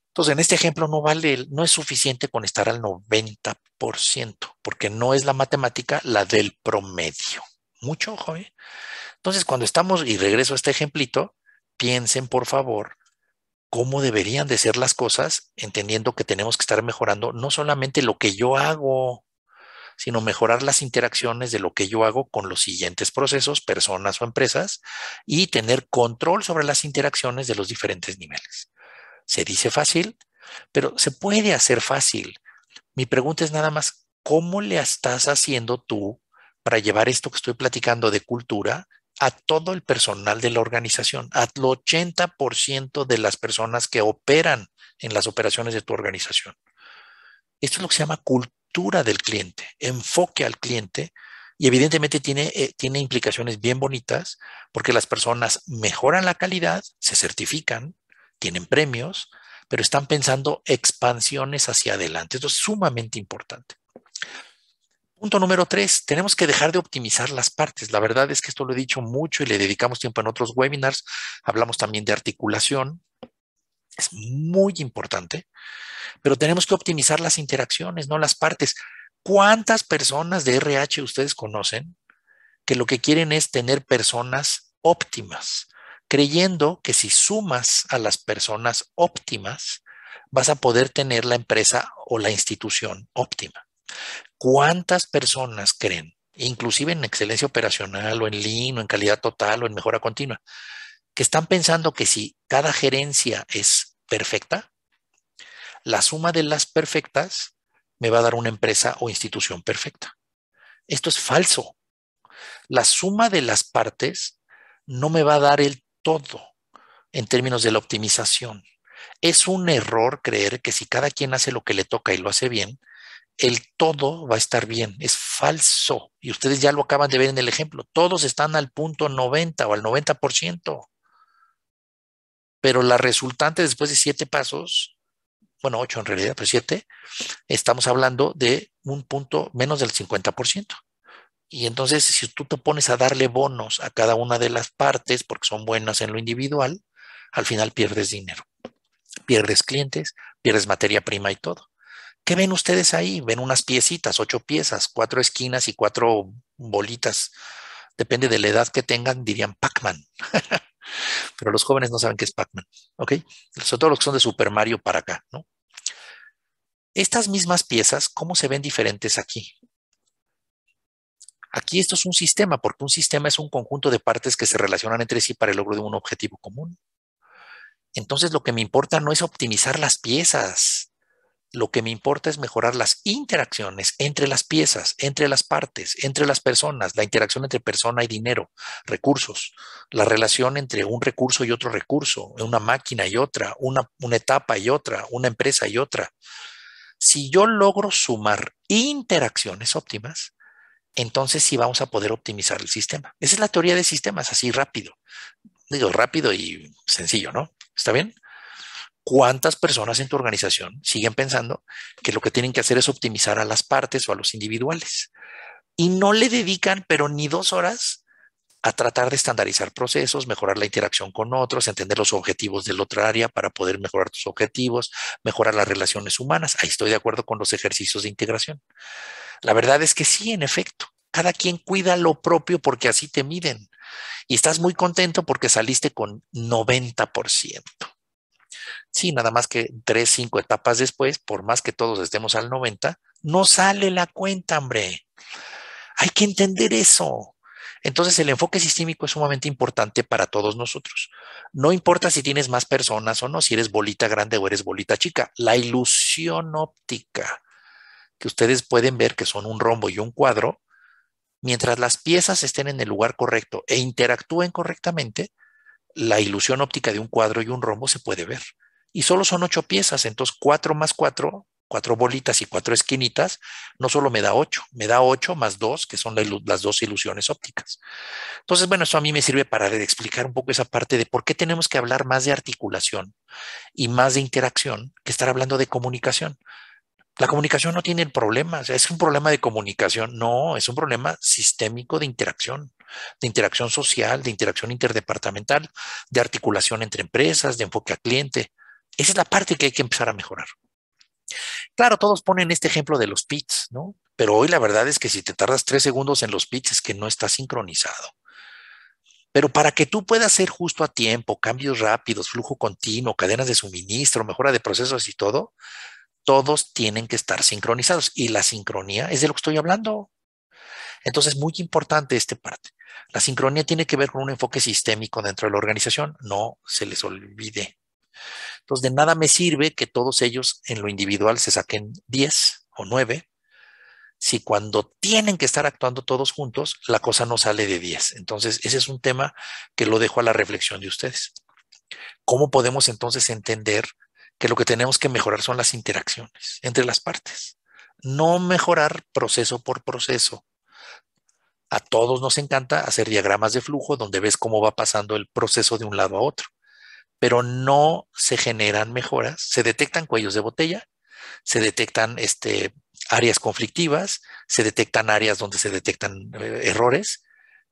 Entonces, en este ejemplo no vale, no es suficiente con estar al 90%, porque no es la matemática la del promedio. Mucho joven. ¿eh? Entonces, cuando estamos, y regreso a este ejemplito, piensen por favor cómo deberían de ser las cosas, entendiendo que tenemos que estar mejorando no solamente lo que yo hago, sino mejorar las interacciones de lo que yo hago con los siguientes procesos, personas o empresas, y tener control sobre las interacciones de los diferentes niveles. Se dice fácil, pero se puede hacer fácil. Mi pregunta es nada más, ¿cómo le estás haciendo tú para llevar esto que estoy platicando de cultura a todo el personal de la organización, al 80% de las personas que operan en las operaciones de tu organización? Esto es lo que se llama cultura del cliente, enfoque al cliente, y evidentemente tiene, eh, tiene implicaciones bien bonitas porque las personas mejoran la calidad, se certifican, tienen premios, pero están pensando expansiones hacia adelante. Esto es sumamente importante. Punto número tres, tenemos que dejar de optimizar las partes. La verdad es que esto lo he dicho mucho y le dedicamos tiempo en otros webinars. Hablamos también de articulación, es muy importante, pero tenemos que optimizar las interacciones, no las partes. ¿Cuántas personas de RH ustedes conocen que lo que quieren es tener personas óptimas, creyendo que si sumas a las personas óptimas, vas a poder tener la empresa o la institución óptima? ¿Cuántas personas creen, inclusive en excelencia operacional o en lean o en calidad total o en mejora continua, que están pensando que si cada gerencia es perfecta, la suma de las perfectas me va a dar una empresa o institución perfecta. Esto es falso. La suma de las partes no me va a dar el todo en términos de la optimización. Es un error creer que si cada quien hace lo que le toca y lo hace bien, el todo va a estar bien. Es falso. Y ustedes ya lo acaban de ver en el ejemplo. Todos están al punto 90 o al 90% pero la resultante después de siete pasos, bueno, ocho en realidad, pero siete, estamos hablando de un punto menos del 50%. Y entonces, si tú te pones a darle bonos a cada una de las partes, porque son buenas en lo individual, al final pierdes dinero, pierdes clientes, pierdes materia prima y todo. ¿Qué ven ustedes ahí? Ven unas piecitas, ocho piezas, cuatro esquinas y cuatro bolitas. Depende de la edad que tengan, dirían Pac-Man. (laughs) Pero los jóvenes no saben qué es Pac-Man, ¿ok? Sobre todo los que son de Super Mario para acá, ¿no? Estas mismas piezas, ¿cómo se ven diferentes aquí? Aquí esto es un sistema, porque un sistema es un conjunto de partes que se relacionan entre sí para el logro de un objetivo común. Entonces lo que me importa no es optimizar las piezas, lo que me importa es mejorar las interacciones entre las piezas, entre las partes, entre las personas, la interacción entre persona y dinero, recursos, la relación entre un recurso y otro recurso, una máquina y otra, una, etapa y otra, una empresa y otra. Si yo logro sumar interacciones óptimas, entonces sí vamos a poder optimizar el sistema. Esa es la teoría de sistemas, así rápido. Digo, rápido y sencillo, ¿no? ¿Está bien? ¿Cuántas personas en tu organización siguen pensando que lo que tienen que hacer es optimizar a las partes o a los individuales? Y no le dedican, pero ni dos horas, a tratar de estandarizar procesos, mejorar la interacción con otros, entender los objetivos del otra área para poder mejorar tus objetivos, mejorar las relaciones humanas. Ahí estoy de acuerdo con los ejercicios de integración. La verdad es que sí, en efecto, cada quien cuida lo propio porque así te miden. Y estás muy contento porque saliste con 90%. Sí, nada más que tres, cinco etapas después, por más que todos estemos al 90, no sale la cuenta, hombre. Hay que entender eso. Entonces, el enfoque sistémico es sumamente importante para todos nosotros. No importa si tienes más personas o no, si eres bolita grande o eres bolita chica, la ilusión óptica que ustedes pueden ver que son un rombo y un cuadro, mientras las piezas estén en el lugar correcto e interactúen correctamente, la ilusión óptica de un cuadro y un rombo se puede ver y solo son ocho piezas, entonces cuatro más cuatro, cuatro bolitas y cuatro esquinitas, no solo me da ocho, me da ocho más dos, que son las dos ilusiones ópticas. Entonces, bueno, eso a mí me sirve para explicar un poco esa parte de por qué tenemos que hablar más de articulación y más de interacción que estar hablando de comunicación. La comunicación no tiene el problema, o sea, es un problema de comunicación, no, es un problema sistémico de interacción, de interacción social, de interacción interdepartamental, de articulación entre empresas, de enfoque a cliente. Esa es la parte que hay que empezar a mejorar. Claro, todos ponen este ejemplo de los pits, ¿no? Pero hoy la verdad es que si te tardas tres segundos en los pits es que no está sincronizado. Pero para que tú puedas hacer justo a tiempo, cambios rápidos, flujo continuo, cadenas de suministro, mejora de procesos y todo, todos tienen que estar sincronizados. Y la sincronía es de lo que estoy hablando. Entonces, muy importante esta parte. La sincronía tiene que ver con un enfoque sistémico dentro de la organización. No se les olvide. Entonces, de nada me sirve que todos ellos en lo individual se saquen 10 o 9, si cuando tienen que estar actuando todos juntos, la cosa no sale de 10. Entonces, ese es un tema que lo dejo a la reflexión de ustedes. ¿Cómo podemos entonces entender que lo que tenemos que mejorar son las interacciones entre las partes? No mejorar proceso por proceso, a todos nos encanta hacer diagramas de flujo donde ves cómo va pasando el proceso de un lado a otro pero no se generan mejoras, se detectan cuellos de botella, se detectan este, áreas conflictivas, se detectan áreas donde se detectan eh, errores,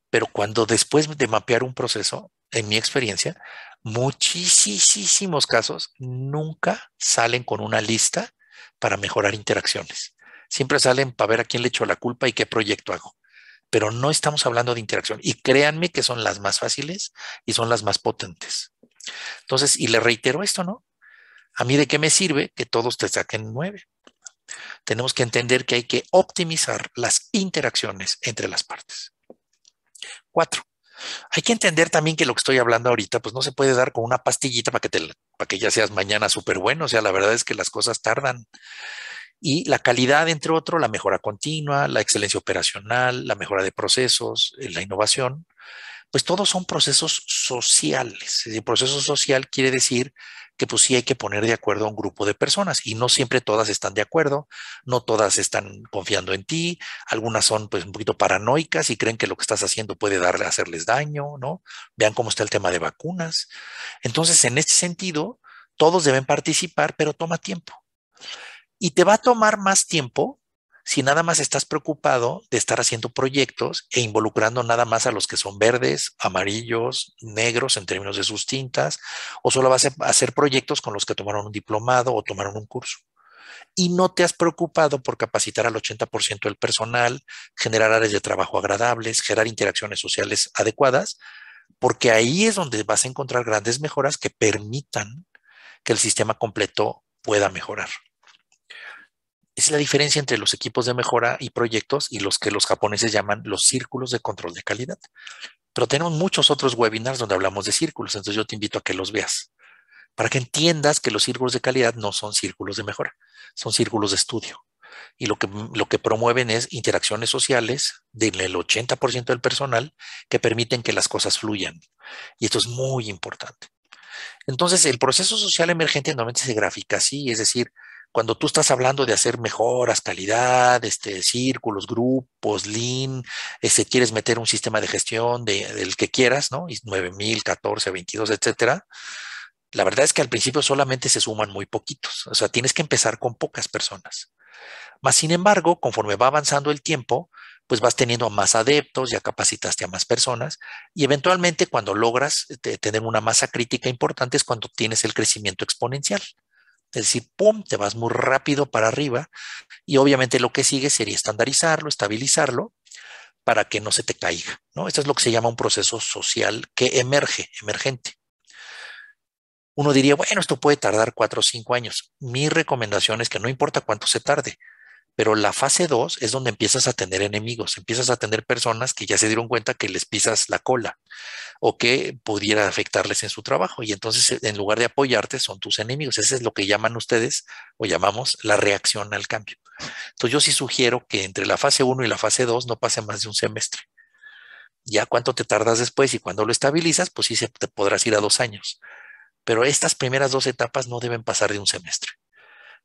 pero cuando después de mapear un proceso, en mi experiencia, muchísimos casos nunca salen con una lista para mejorar interacciones. Siempre salen para ver a quién le echo la culpa y qué proyecto hago. Pero no estamos hablando de interacción. Y créanme que son las más fáciles y son las más potentes. Entonces, y le reitero esto, ¿no? A mí de qué me sirve que todos te saquen nueve. Tenemos que entender que hay que optimizar las interacciones entre las partes. Cuatro, hay que entender también que lo que estoy hablando ahorita, pues no se puede dar con una pastillita para que, te, para que ya seas mañana súper bueno. O sea, la verdad es que las cosas tardan. Y la calidad, entre otro, la mejora continua, la excelencia operacional, la mejora de procesos, la innovación, pues todos son procesos sociales. El proceso social quiere decir que pues sí hay que poner de acuerdo a un grupo de personas y no siempre todas están de acuerdo, no todas están confiando en ti, algunas son pues un poquito paranoicas y creen que lo que estás haciendo puede darle, hacerles daño, ¿no? Vean cómo está el tema de vacunas. Entonces, en este sentido, todos deben participar, pero toma tiempo. Y te va a tomar más tiempo si nada más estás preocupado de estar haciendo proyectos e involucrando nada más a los que son verdes, amarillos, negros en términos de sus tintas, o solo vas a hacer proyectos con los que tomaron un diplomado o tomaron un curso. Y no te has preocupado por capacitar al 80% del personal, generar áreas de trabajo agradables, generar interacciones sociales adecuadas, porque ahí es donde vas a encontrar grandes mejoras que permitan que el sistema completo pueda mejorar es la diferencia entre los equipos de mejora y proyectos y los que los japoneses llaman los círculos de control de calidad. Pero tenemos muchos otros webinars donde hablamos de círculos, entonces yo te invito a que los veas, para que entiendas que los círculos de calidad no son círculos de mejora, son círculos de estudio. Y lo que, lo que promueven es interacciones sociales del 80% del personal que permiten que las cosas fluyan. Y esto es muy importante. Entonces, el proceso social emergente normalmente se grafica así, es decir, cuando tú estás hablando de hacer mejoras, calidad, este, círculos, grupos, lean, este, quieres meter un sistema de gestión del que quieras, ¿no? Y 9000, 14, 22, etcétera. La verdad es que al principio solamente se suman muy poquitos. O sea, tienes que empezar con pocas personas. Más sin embargo, conforme va avanzando el tiempo, pues vas teniendo a más adeptos, ya capacitaste a más personas y eventualmente cuando logras eh, tener una masa crítica importante es cuando tienes el crecimiento exponencial. Es decir, ¡pum!, te vas muy rápido para arriba y obviamente lo que sigue sería estandarizarlo, estabilizarlo para que no se te caiga. ¿no? Esto es lo que se llama un proceso social que emerge, emergente. Uno diría, bueno, esto puede tardar cuatro o cinco años. Mi recomendación es que no importa cuánto se tarde, pero la fase 2 es donde empiezas a tener enemigos, empiezas a tener personas que ya se dieron cuenta que les pisas la cola o que pudiera afectarles en su trabajo. Y entonces, eh, en lugar de apoyarte, son tus enemigos. Eso es lo que llaman ustedes o llamamos la reacción al cambio. Entonces, yo sí sugiero que entre la fase 1 y la fase 2 no pase más de un semestre. Ya cuánto te tardas después y cuando lo estabilizas, pues sí te podrás ir a dos años. Pero estas primeras dos etapas no deben pasar de un semestre.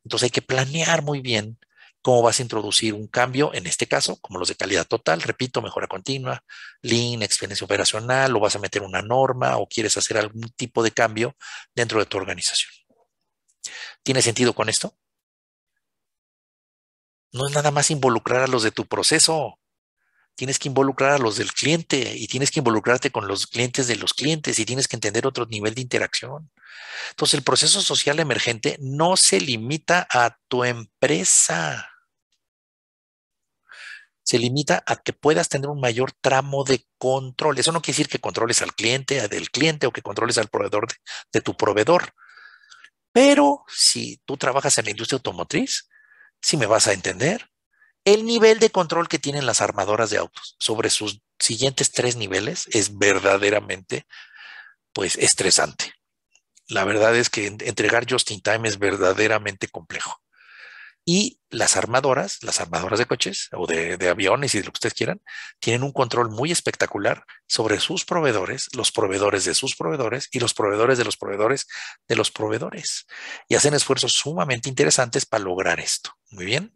Entonces hay que planear muy bien cómo vas a introducir un cambio, en este caso, como los de calidad total, repito, mejora continua, lean, experiencia operacional, o vas a meter una norma o quieres hacer algún tipo de cambio dentro de tu organización. ¿Tiene sentido con esto? No es nada más involucrar a los de tu proceso. Tienes que involucrar a los del cliente y tienes que involucrarte con los clientes de los clientes y tienes que entender otro nivel de interacción. Entonces, el proceso social emergente no se limita a tu empresa se limita a que puedas tener un mayor tramo de control. Eso no quiere decir que controles al cliente, del cliente o que controles al proveedor de, tu proveedor. Pero si tú trabajas en la industria automotriz, si me vas a entender, el nivel de control que tienen las armadoras de autos sobre sus siguientes tres niveles es verdaderamente pues estresante. La verdad es que entregar just in time es verdaderamente complejo. Y las armadoras, las armadoras de coches o de, aviones y de lo que ustedes quieran, tienen un control muy espectacular sobre sus proveedores, los proveedores de sus proveedores y los proveedores de los proveedores de los proveedores. Y hacen esfuerzos sumamente interesantes para lograr esto. Muy bien.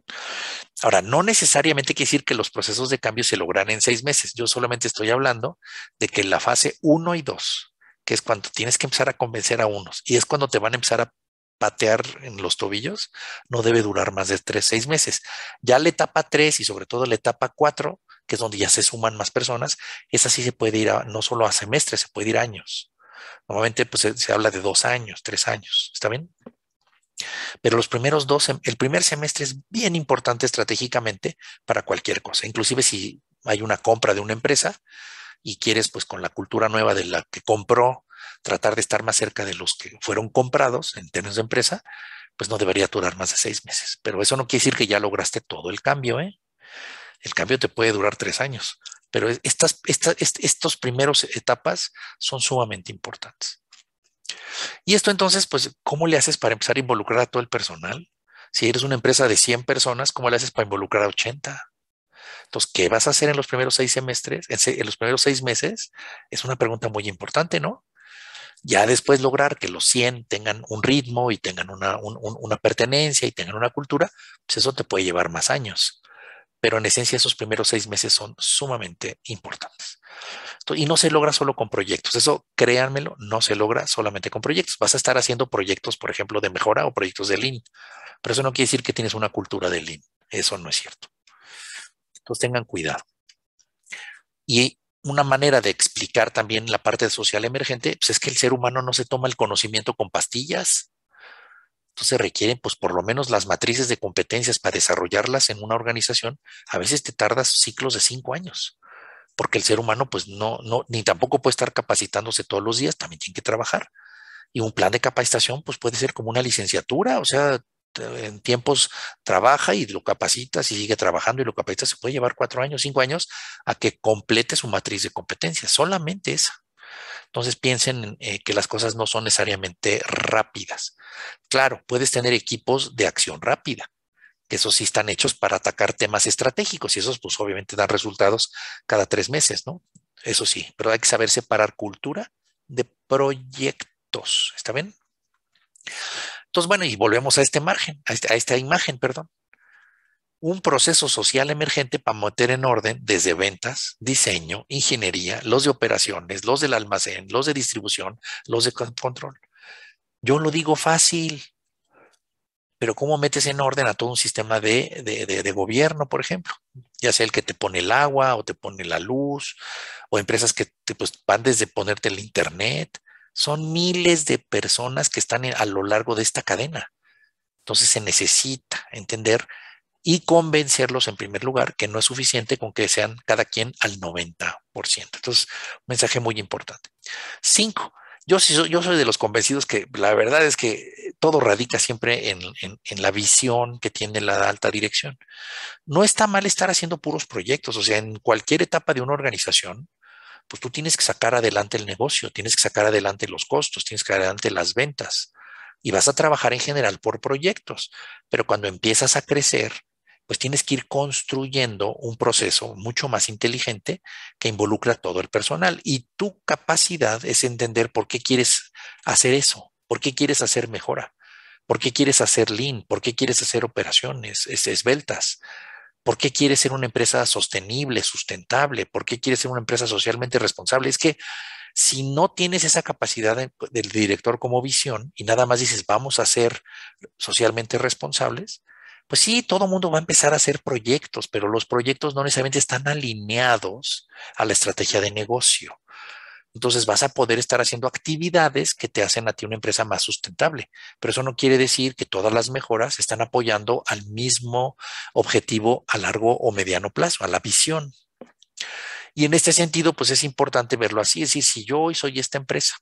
Ahora, no necesariamente quiere decir que los procesos de cambio se logran en seis meses. Yo solamente estoy hablando de que la fase uno y dos, que es cuando tienes que empezar a convencer a unos y es cuando te van a empezar a patear en los tobillos no debe durar más de tres, seis meses. Ya la etapa tres y sobre todo la etapa cuatro, que es donde ya se suman más personas, esa sí se puede ir a, no solo a semestres, se puede ir a años. Normalmente pues, se, se, habla de dos años, tres años, ¿está bien? Pero los primeros dos, el primer semestre es bien importante estratégicamente para cualquier cosa, inclusive si hay una compra de una empresa y quieres pues con la cultura nueva de la que compró tratar de estar más cerca de los que fueron comprados en términos de empresa, pues no debería durar más de seis meses. Pero eso no quiere decir que ya lograste todo el cambio. ¿eh? El cambio te puede durar tres años, pero estas, primeras estos primeros etapas son sumamente importantes. Y esto entonces, pues, ¿cómo le haces para empezar a involucrar a todo el personal? Si eres una empresa de 100 personas, ¿cómo le haces para involucrar a 80? Entonces, ¿qué vas a hacer en los primeros seis semestres, en los primeros seis meses? Es una pregunta muy importante, ¿no? Ya después lograr que los 100 tengan un ritmo y tengan una, pertenencia y tengan una cultura, pues eso te puede llevar más años. Pero en esencia esos primeros seis meses son sumamente importantes. y no se logra solo con proyectos. Eso, créanmelo, no se logra solamente con proyectos. Vas a estar haciendo proyectos, por ejemplo, de mejora o proyectos de Lean. Pero eso no quiere decir que tienes una cultura de Lean. Eso no es cierto. Entonces tengan cuidado. Y una manera de explicar también la parte social emergente, pues es que el ser humano no se toma el conocimiento con pastillas. Entonces requieren, pues por lo menos las matrices de competencias para desarrollarlas en una organización, a veces te tardas ciclos de cinco años, porque el ser humano, pues no, no, ni tampoco puede estar capacitándose todos los días, también tiene que trabajar. Y un plan de capacitación, pues puede ser como una licenciatura, o sea, en tiempos trabaja y lo capacitas y sigue trabajando y lo capacitas, se puede llevar cuatro años, cinco años a que complete su matriz de competencias, solamente esa. Entonces piensen eh, que las cosas no son necesariamente rápidas. Claro, puedes tener equipos de acción rápida, que esos sí están hechos para atacar temas estratégicos y esos pues obviamente dan resultados cada tres meses, ¿no? Eso sí, pero hay que saber separar cultura de proyectos, ¿está bien? Entonces, bueno, y volvemos a este margen, este, a, esta imagen, perdón. Un proceso social emergente para meter en orden desde ventas, diseño, ingeniería, los de operaciones, los del almacén, los de distribución, los de control. Yo lo digo fácil, pero ¿cómo metes en orden a todo un sistema de, gobierno, por ejemplo? Ya sea el que te pone el agua o te pone la luz, o empresas que te, pues, van desde ponerte el internet, son miles de personas que están a lo largo de esta cadena. Entonces se necesita entender y convencerlos en primer lugar que no es suficiente con que sean cada quien al 90%. Entonces, un mensaje muy importante. Cinco, yo, soy, de los convencidos que la verdad es que todo radica siempre en, la visión que tiene la alta dirección. No está mal estar haciendo puros proyectos, o sea, en cualquier etapa de una organización, pues tú tienes que sacar adelante el negocio, tienes que sacar adelante los costos, tienes que sacar adelante las ventas y vas a trabajar en general por proyectos, pero cuando empiezas a crecer, pues tienes que ir construyendo un proceso mucho más inteligente que involucra a todo el personal. Y tu capacidad es entender por qué quieres hacer eso, por qué quieres hacer mejora, por qué quieres hacer lean, por qué quieres hacer operaciones esbeltas, ¿Por qué quiere ser una empresa sostenible, sustentable? ¿Por qué quiere ser una empresa socialmente responsable? Es que si no tienes esa capacidad del director como visión y nada más dices vamos a ser socialmente responsables, pues sí, todo el mundo va a empezar a hacer proyectos, pero los proyectos no necesariamente están alineados a la estrategia de negocio. Entonces vas a poder estar haciendo actividades que te hacen a ti una empresa más sustentable. Pero eso no quiere decir que todas las mejoras están apoyando al mismo objetivo a largo o mediano plazo, a la visión. Y en este sentido, pues es importante verlo así. Es decir, si yo hoy soy esta empresa,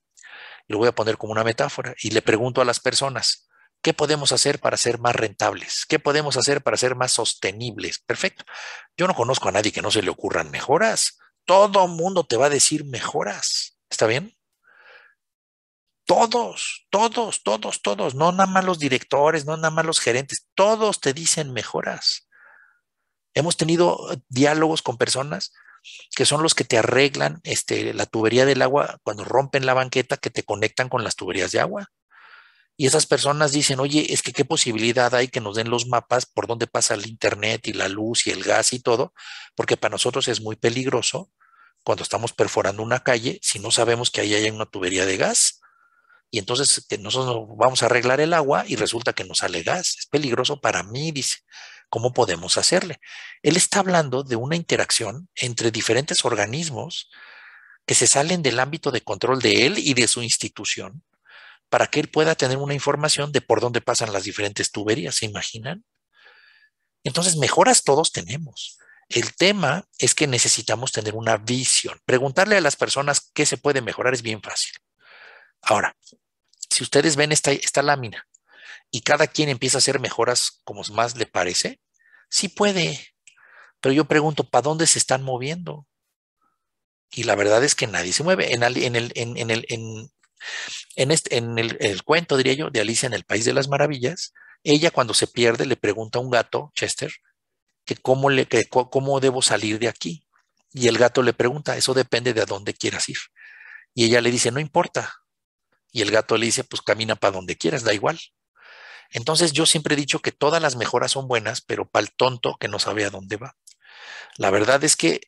lo voy a poner como una metáfora y le pregunto a las personas, ¿qué podemos hacer para ser más rentables? ¿Qué podemos hacer para ser más sostenibles? Perfecto. Yo no conozco a nadie que no se le ocurran mejoras todo mundo te va a decir mejoras. ¿Está bien? Todos, todos, todos, todos, no nada más los directores, no nada más los gerentes, todos te dicen mejoras. Hemos tenido eh, diálogos con personas que son los que te arreglan este, la tubería del agua cuando rompen la banqueta que te conectan con las tuberías de agua. Y esas personas dicen, oye, es que qué posibilidad hay que nos den los mapas por dónde pasa el internet y la luz y el gas y todo, porque para nosotros es muy peligroso cuando estamos perforando una calle si no sabemos que ahí hay una tubería de gas. Y entonces que eh, nosotros vamos a arreglar el agua y resulta que nos sale gas. Es peligroso para mí, dice. ¿Cómo podemos hacerle? Él está hablando de una interacción entre diferentes organismos que se salen del ámbito de control de él y de su institución para que él pueda tener una información de por dónde pasan las diferentes tuberías, ¿se imaginan? Entonces, mejoras todos tenemos. El tema es que necesitamos tener una visión. Preguntarle a las personas qué se puede mejorar es bien fácil. Ahora, si ustedes ven esta, esta lámina y cada quien empieza a hacer mejoras como más le parece, sí puede. Pero yo pregunto, ¿para dónde se están moviendo? Y la verdad es que nadie se mueve. En, el, en, el, en, en, este, el, cuento, diría yo, de Alicia en el País de las Maravillas, ella cuando se pierde le pregunta a un gato, Chester, que cómo, le, cómo debo salir de aquí. Y el gato le pregunta, eso depende de a dónde quieras ir. Y ella le dice, no importa. Y el gato le dice, pues camina para donde quieras, da igual. Entonces yo siempre he dicho que todas las mejoras son buenas, pero para el tonto que no sabe a dónde va. La verdad es que,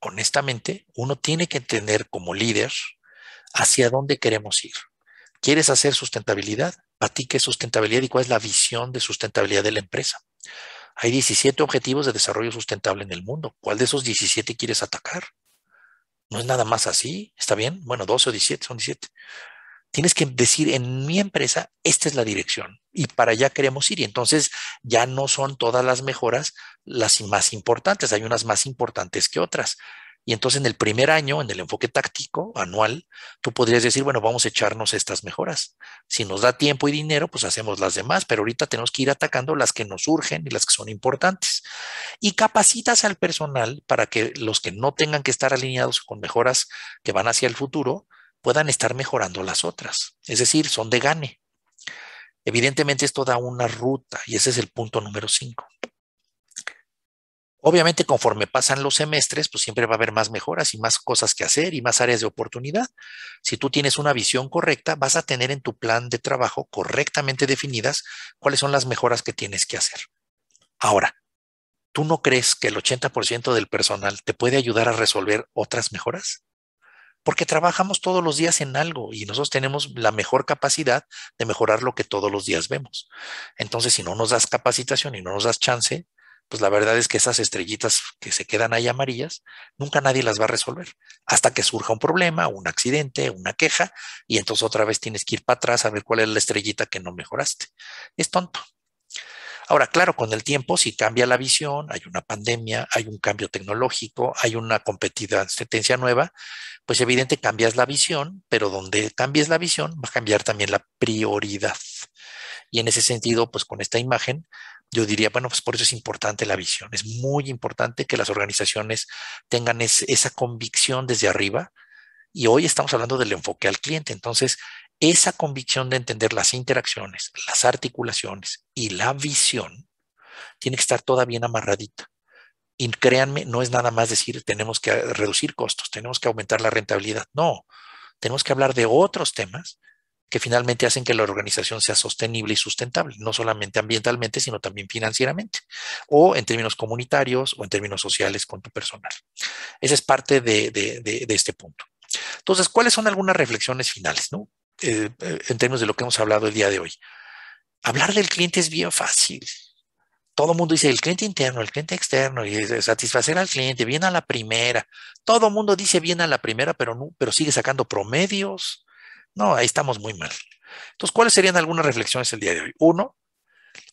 honestamente, uno tiene que tener como líder hacia dónde queremos ir. ¿Quieres hacer sustentabilidad? ¿Para ti qué es sustentabilidad y cuál es la visión de sustentabilidad de la empresa? Hay 17 objetivos de desarrollo sustentable en el mundo. ¿Cuál de esos 17 quieres atacar? No es nada más así, ¿está bien? Bueno, 12 o 17, son 17. Tienes que decir, en mi empresa, esta es la dirección y para allá queremos ir. Y entonces ya no son todas las mejoras las más importantes, hay unas más importantes que otras. Y entonces en el primer año, en el enfoque táctico anual, tú podrías decir, bueno, vamos a echarnos estas mejoras. Si nos da tiempo y dinero, pues hacemos las demás, pero ahorita tenemos que ir atacando las que nos surgen y las que son importantes. Y capacitas al personal para que los que no tengan que estar alineados con mejoras que van hacia el futuro puedan estar mejorando las otras. Es decir, son de gane. Evidentemente esto da una ruta y ese es el punto número cinco. Obviamente, conforme pasan los semestres, pues siempre va a haber más mejoras y más cosas que hacer y más áreas de oportunidad. Si tú tienes una visión correcta, vas a tener en tu plan de trabajo correctamente definidas cuáles son las mejoras que tienes que hacer. Ahora, ¿tú no crees que el 80% del personal te puede ayudar a resolver otras mejoras? Porque trabajamos todos los días en algo y nosotros tenemos la mejor capacidad de mejorar lo que todos los días vemos. Entonces, si no nos das capacitación y no nos das chance, pues la verdad es que esas estrellitas que se quedan ahí amarillas, nunca nadie las va a resolver, hasta que surja un problema, un accidente, una queja, y entonces otra vez tienes que ir para atrás a ver cuál es la estrellita que no mejoraste. Es tonto. Ahora, claro, con el tiempo, si cambia la visión, hay una pandemia, hay un cambio tecnológico, hay una competencia nueva, pues evidente cambias la visión, pero donde cambies la visión va a cambiar también la prioridad. Y en ese sentido, pues con esta imagen, yo diría, bueno, pues por eso es importante la visión. Es muy importante que las organizaciones tengan esa convicción desde arriba. Y hoy estamos hablando del enfoque al cliente. Entonces, esa convicción de entender las interacciones, las articulaciones y la visión tiene que estar toda bien amarradita. Y créanme, no es nada más decir tenemos que reducir costos, tenemos que aumentar la rentabilidad. No, tenemos que hablar de otros temas que finalmente hacen que la organización sea sostenible y sustentable, no solamente ambientalmente, sino también financieramente, o en términos comunitarios o en términos sociales con tu personal. Esa es parte de, este punto. Entonces, ¿cuáles son algunas reflexiones finales ¿no? Eh, eh, en términos de lo que hemos hablado el día de hoy? Hablar del cliente es bien fácil. Todo el mundo dice el cliente interno, el cliente externo, y satisfacer al cliente, bien a la primera. Todo el mundo dice bien a la primera, pero, no, pero sigue sacando promedios, no, ahí estamos muy mal. Entonces, ¿cuáles serían algunas reflexiones el día de hoy? Uno,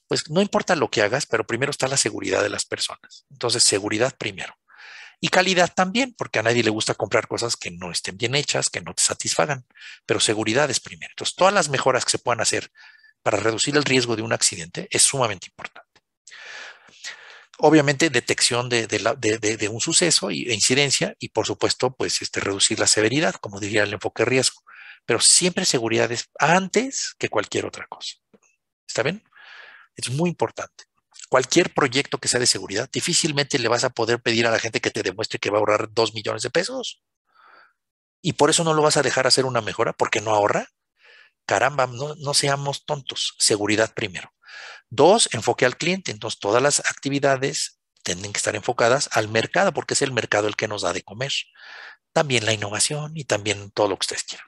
pues no importa lo que hagas, pero primero está la seguridad de las personas. Entonces, seguridad primero. Y calidad también, porque a nadie le gusta comprar cosas que no estén bien hechas, que no te satisfagan, pero seguridad es primero. Entonces, todas las mejoras que se puedan hacer para reducir el riesgo de un accidente es sumamente importante. Obviamente, detección de, un suceso e incidencia y, por supuesto, pues este, reducir la severidad, como diría el enfoque riesgo. Pero siempre seguridad es antes que cualquier otra cosa. ¿Está bien? Es muy importante. Cualquier proyecto que sea de seguridad, difícilmente le vas a poder pedir a la gente que te demuestre que va a ahorrar dos millones de pesos. Y por eso no lo vas a dejar hacer una mejora, porque no ahorra. Caramba, no, seamos tontos. Seguridad primero. Dos, enfoque al cliente. Entonces, todas las actividades tienen que estar enfocadas al mercado, porque es el mercado el que nos da de comer. También la innovación y también todo lo que ustedes quieran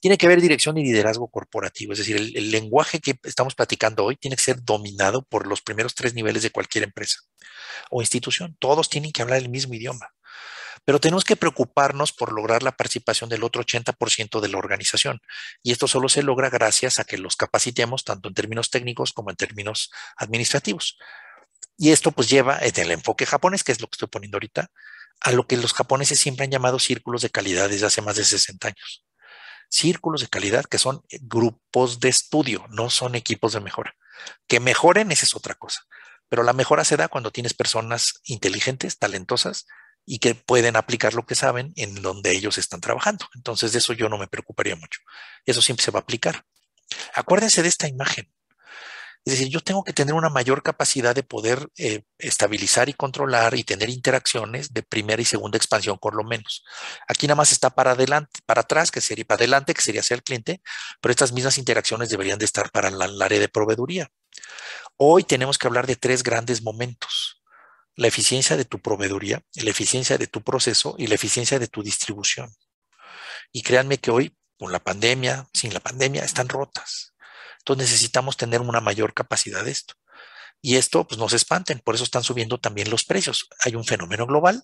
tiene que ver dirección y liderazgo corporativo, es decir, el, lenguaje que estamos platicando hoy tiene que ser dominado por los primeros tres niveles de cualquier empresa o institución. Todos tienen que hablar el mismo idioma, pero tenemos que preocuparnos por lograr la participación del otro 80% de la organización y esto solo se logra gracias a que los capacitemos tanto en términos técnicos como en términos administrativos. Y esto pues lleva en el enfoque japonés, que es lo que estoy poniendo ahorita, a lo que los japoneses siempre han llamado círculos de calidad desde hace más de 60 años círculos de calidad que son eh, grupos de estudio, no son equipos de mejora. Que mejoren, esa es otra cosa. Pero la mejora se da cuando tienes personas inteligentes, talentosas y que pueden aplicar lo que saben en donde ellos están trabajando. Entonces de eso yo no me preocuparía mucho. Eso siempre se va a aplicar. Acuérdense de esta imagen. Es decir, yo tengo que tener una mayor capacidad de poder eh, estabilizar y controlar y tener interacciones de primera y segunda expansión por lo menos. Aquí nada más está para adelante, para atrás, que sería para adelante, que sería ser el cliente, pero estas mismas interacciones deberían de estar para el área de proveeduría. Hoy tenemos que hablar de tres grandes momentos. La eficiencia de tu proveeduría, la eficiencia de tu proceso y la eficiencia de tu distribución. Y créanme que hoy, con la pandemia, sin la pandemia, están rotas. Entonces necesitamos tener una mayor capacidad de esto. Y esto, pues no se espanten, por eso están subiendo también los precios. Hay un fenómeno global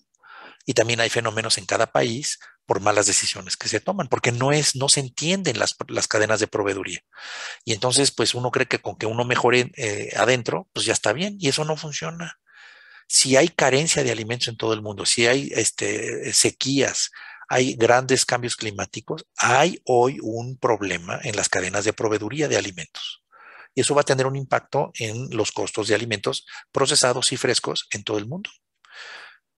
y también hay fenómenos en cada país por malas decisiones que se toman, porque no es, no se entienden las, cadenas de proveeduría. Y entonces, pues uno cree que con que uno mejore eh, adentro, pues ya está bien, y eso no funciona. Si hay carencia de alimentos en todo el mundo, si hay este, sequías, hay grandes cambios climáticos, hay hoy un problema en las cadenas de proveeduría de alimentos. Y eso va a tener un impacto en los costos de alimentos procesados y frescos en todo el mundo.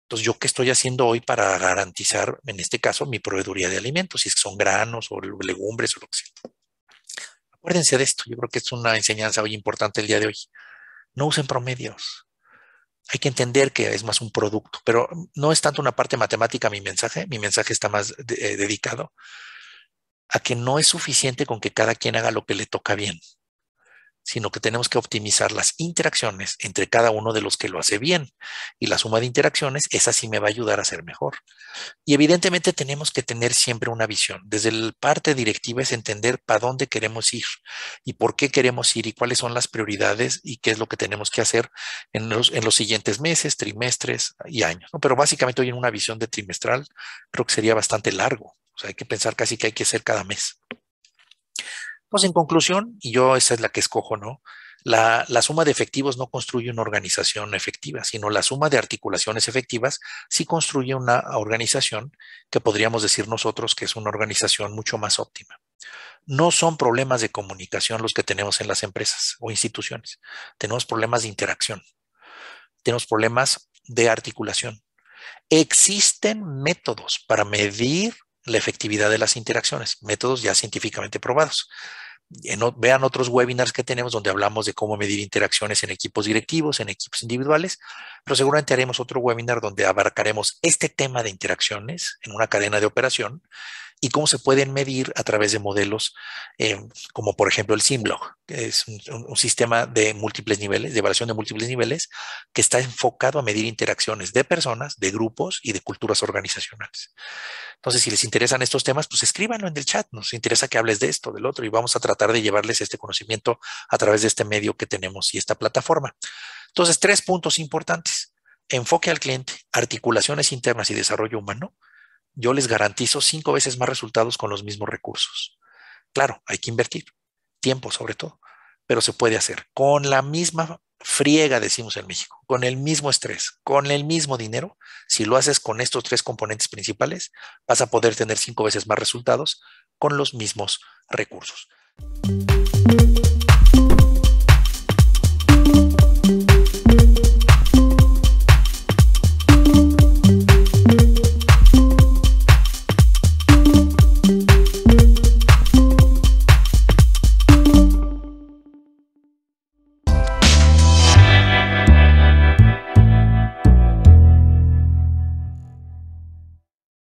Entonces, ¿yo qué estoy haciendo hoy para garantizar, en este caso, mi proveeduría de alimentos? Si son granos o legumbres o lo que sea. Acuérdense de esto, yo creo que es una enseñanza hoy importante el día de hoy. No usen promedios hay que entender que es más un producto, pero no es tanto una parte matemática mi mensaje, mi mensaje está más eh, dedicado a que no es suficiente con que cada quien haga lo que le toca bien sino que tenemos que optimizar las interacciones entre cada uno de los que lo hace bien. Y la suma de interacciones, esa sí me va a ayudar a ser mejor. Y evidentemente tenemos que tener siempre una visión. Desde la parte directiva es entender para dónde queremos ir y por qué queremos ir y cuáles son las prioridades y qué es lo que tenemos que hacer en los, en los siguientes meses, trimestres y años. Pero básicamente hoy en una visión de trimestral creo que sería bastante largo. O sea, hay que pensar casi que hay que hacer cada mes. Pues, en conclusión, y yo esa es la que escojo, ¿no? La, la, suma de efectivos no construye una organización efectiva, sino la suma de articulaciones efectivas sí construye una organización que podríamos decir nosotros que es una organización mucho más óptima. No son problemas de comunicación los que tenemos en las empresas o instituciones. Tenemos problemas de interacción. Tenemos problemas de articulación. Existen métodos para medir la efectividad de las interacciones, métodos ya científicamente probados vean otros webinars que tenemos donde hablamos de cómo medir interacciones en equipos directivos, en equipos individuales, pero seguramente haremos otro webinar donde abarcaremos este tema de interacciones en una cadena de operación y cómo se pueden medir a través de modelos eh, como por ejemplo el SIMBLOG, que es un, un, sistema de múltiples niveles, de evaluación de múltiples niveles, que está enfocado a medir interacciones de personas, de grupos y de culturas organizacionales. Entonces, si les interesan estos temas, pues escríbanlo en el chat, nos interesa que hables de esto, del otro, y vamos a tratar de llevarles este conocimiento a través de este medio que tenemos y esta plataforma. Entonces, tres puntos importantes. Enfoque al cliente, articulaciones internas y desarrollo humano, yo les garantizo cinco veces más resultados con los mismos recursos. Claro, hay que invertir, tiempo sobre todo, pero se puede hacer con la misma friega, decimos en México, con el mismo estrés, con el mismo dinero. Si lo haces con estos tres componentes principales, vas a poder tener cinco veces más resultados con los mismos recursos.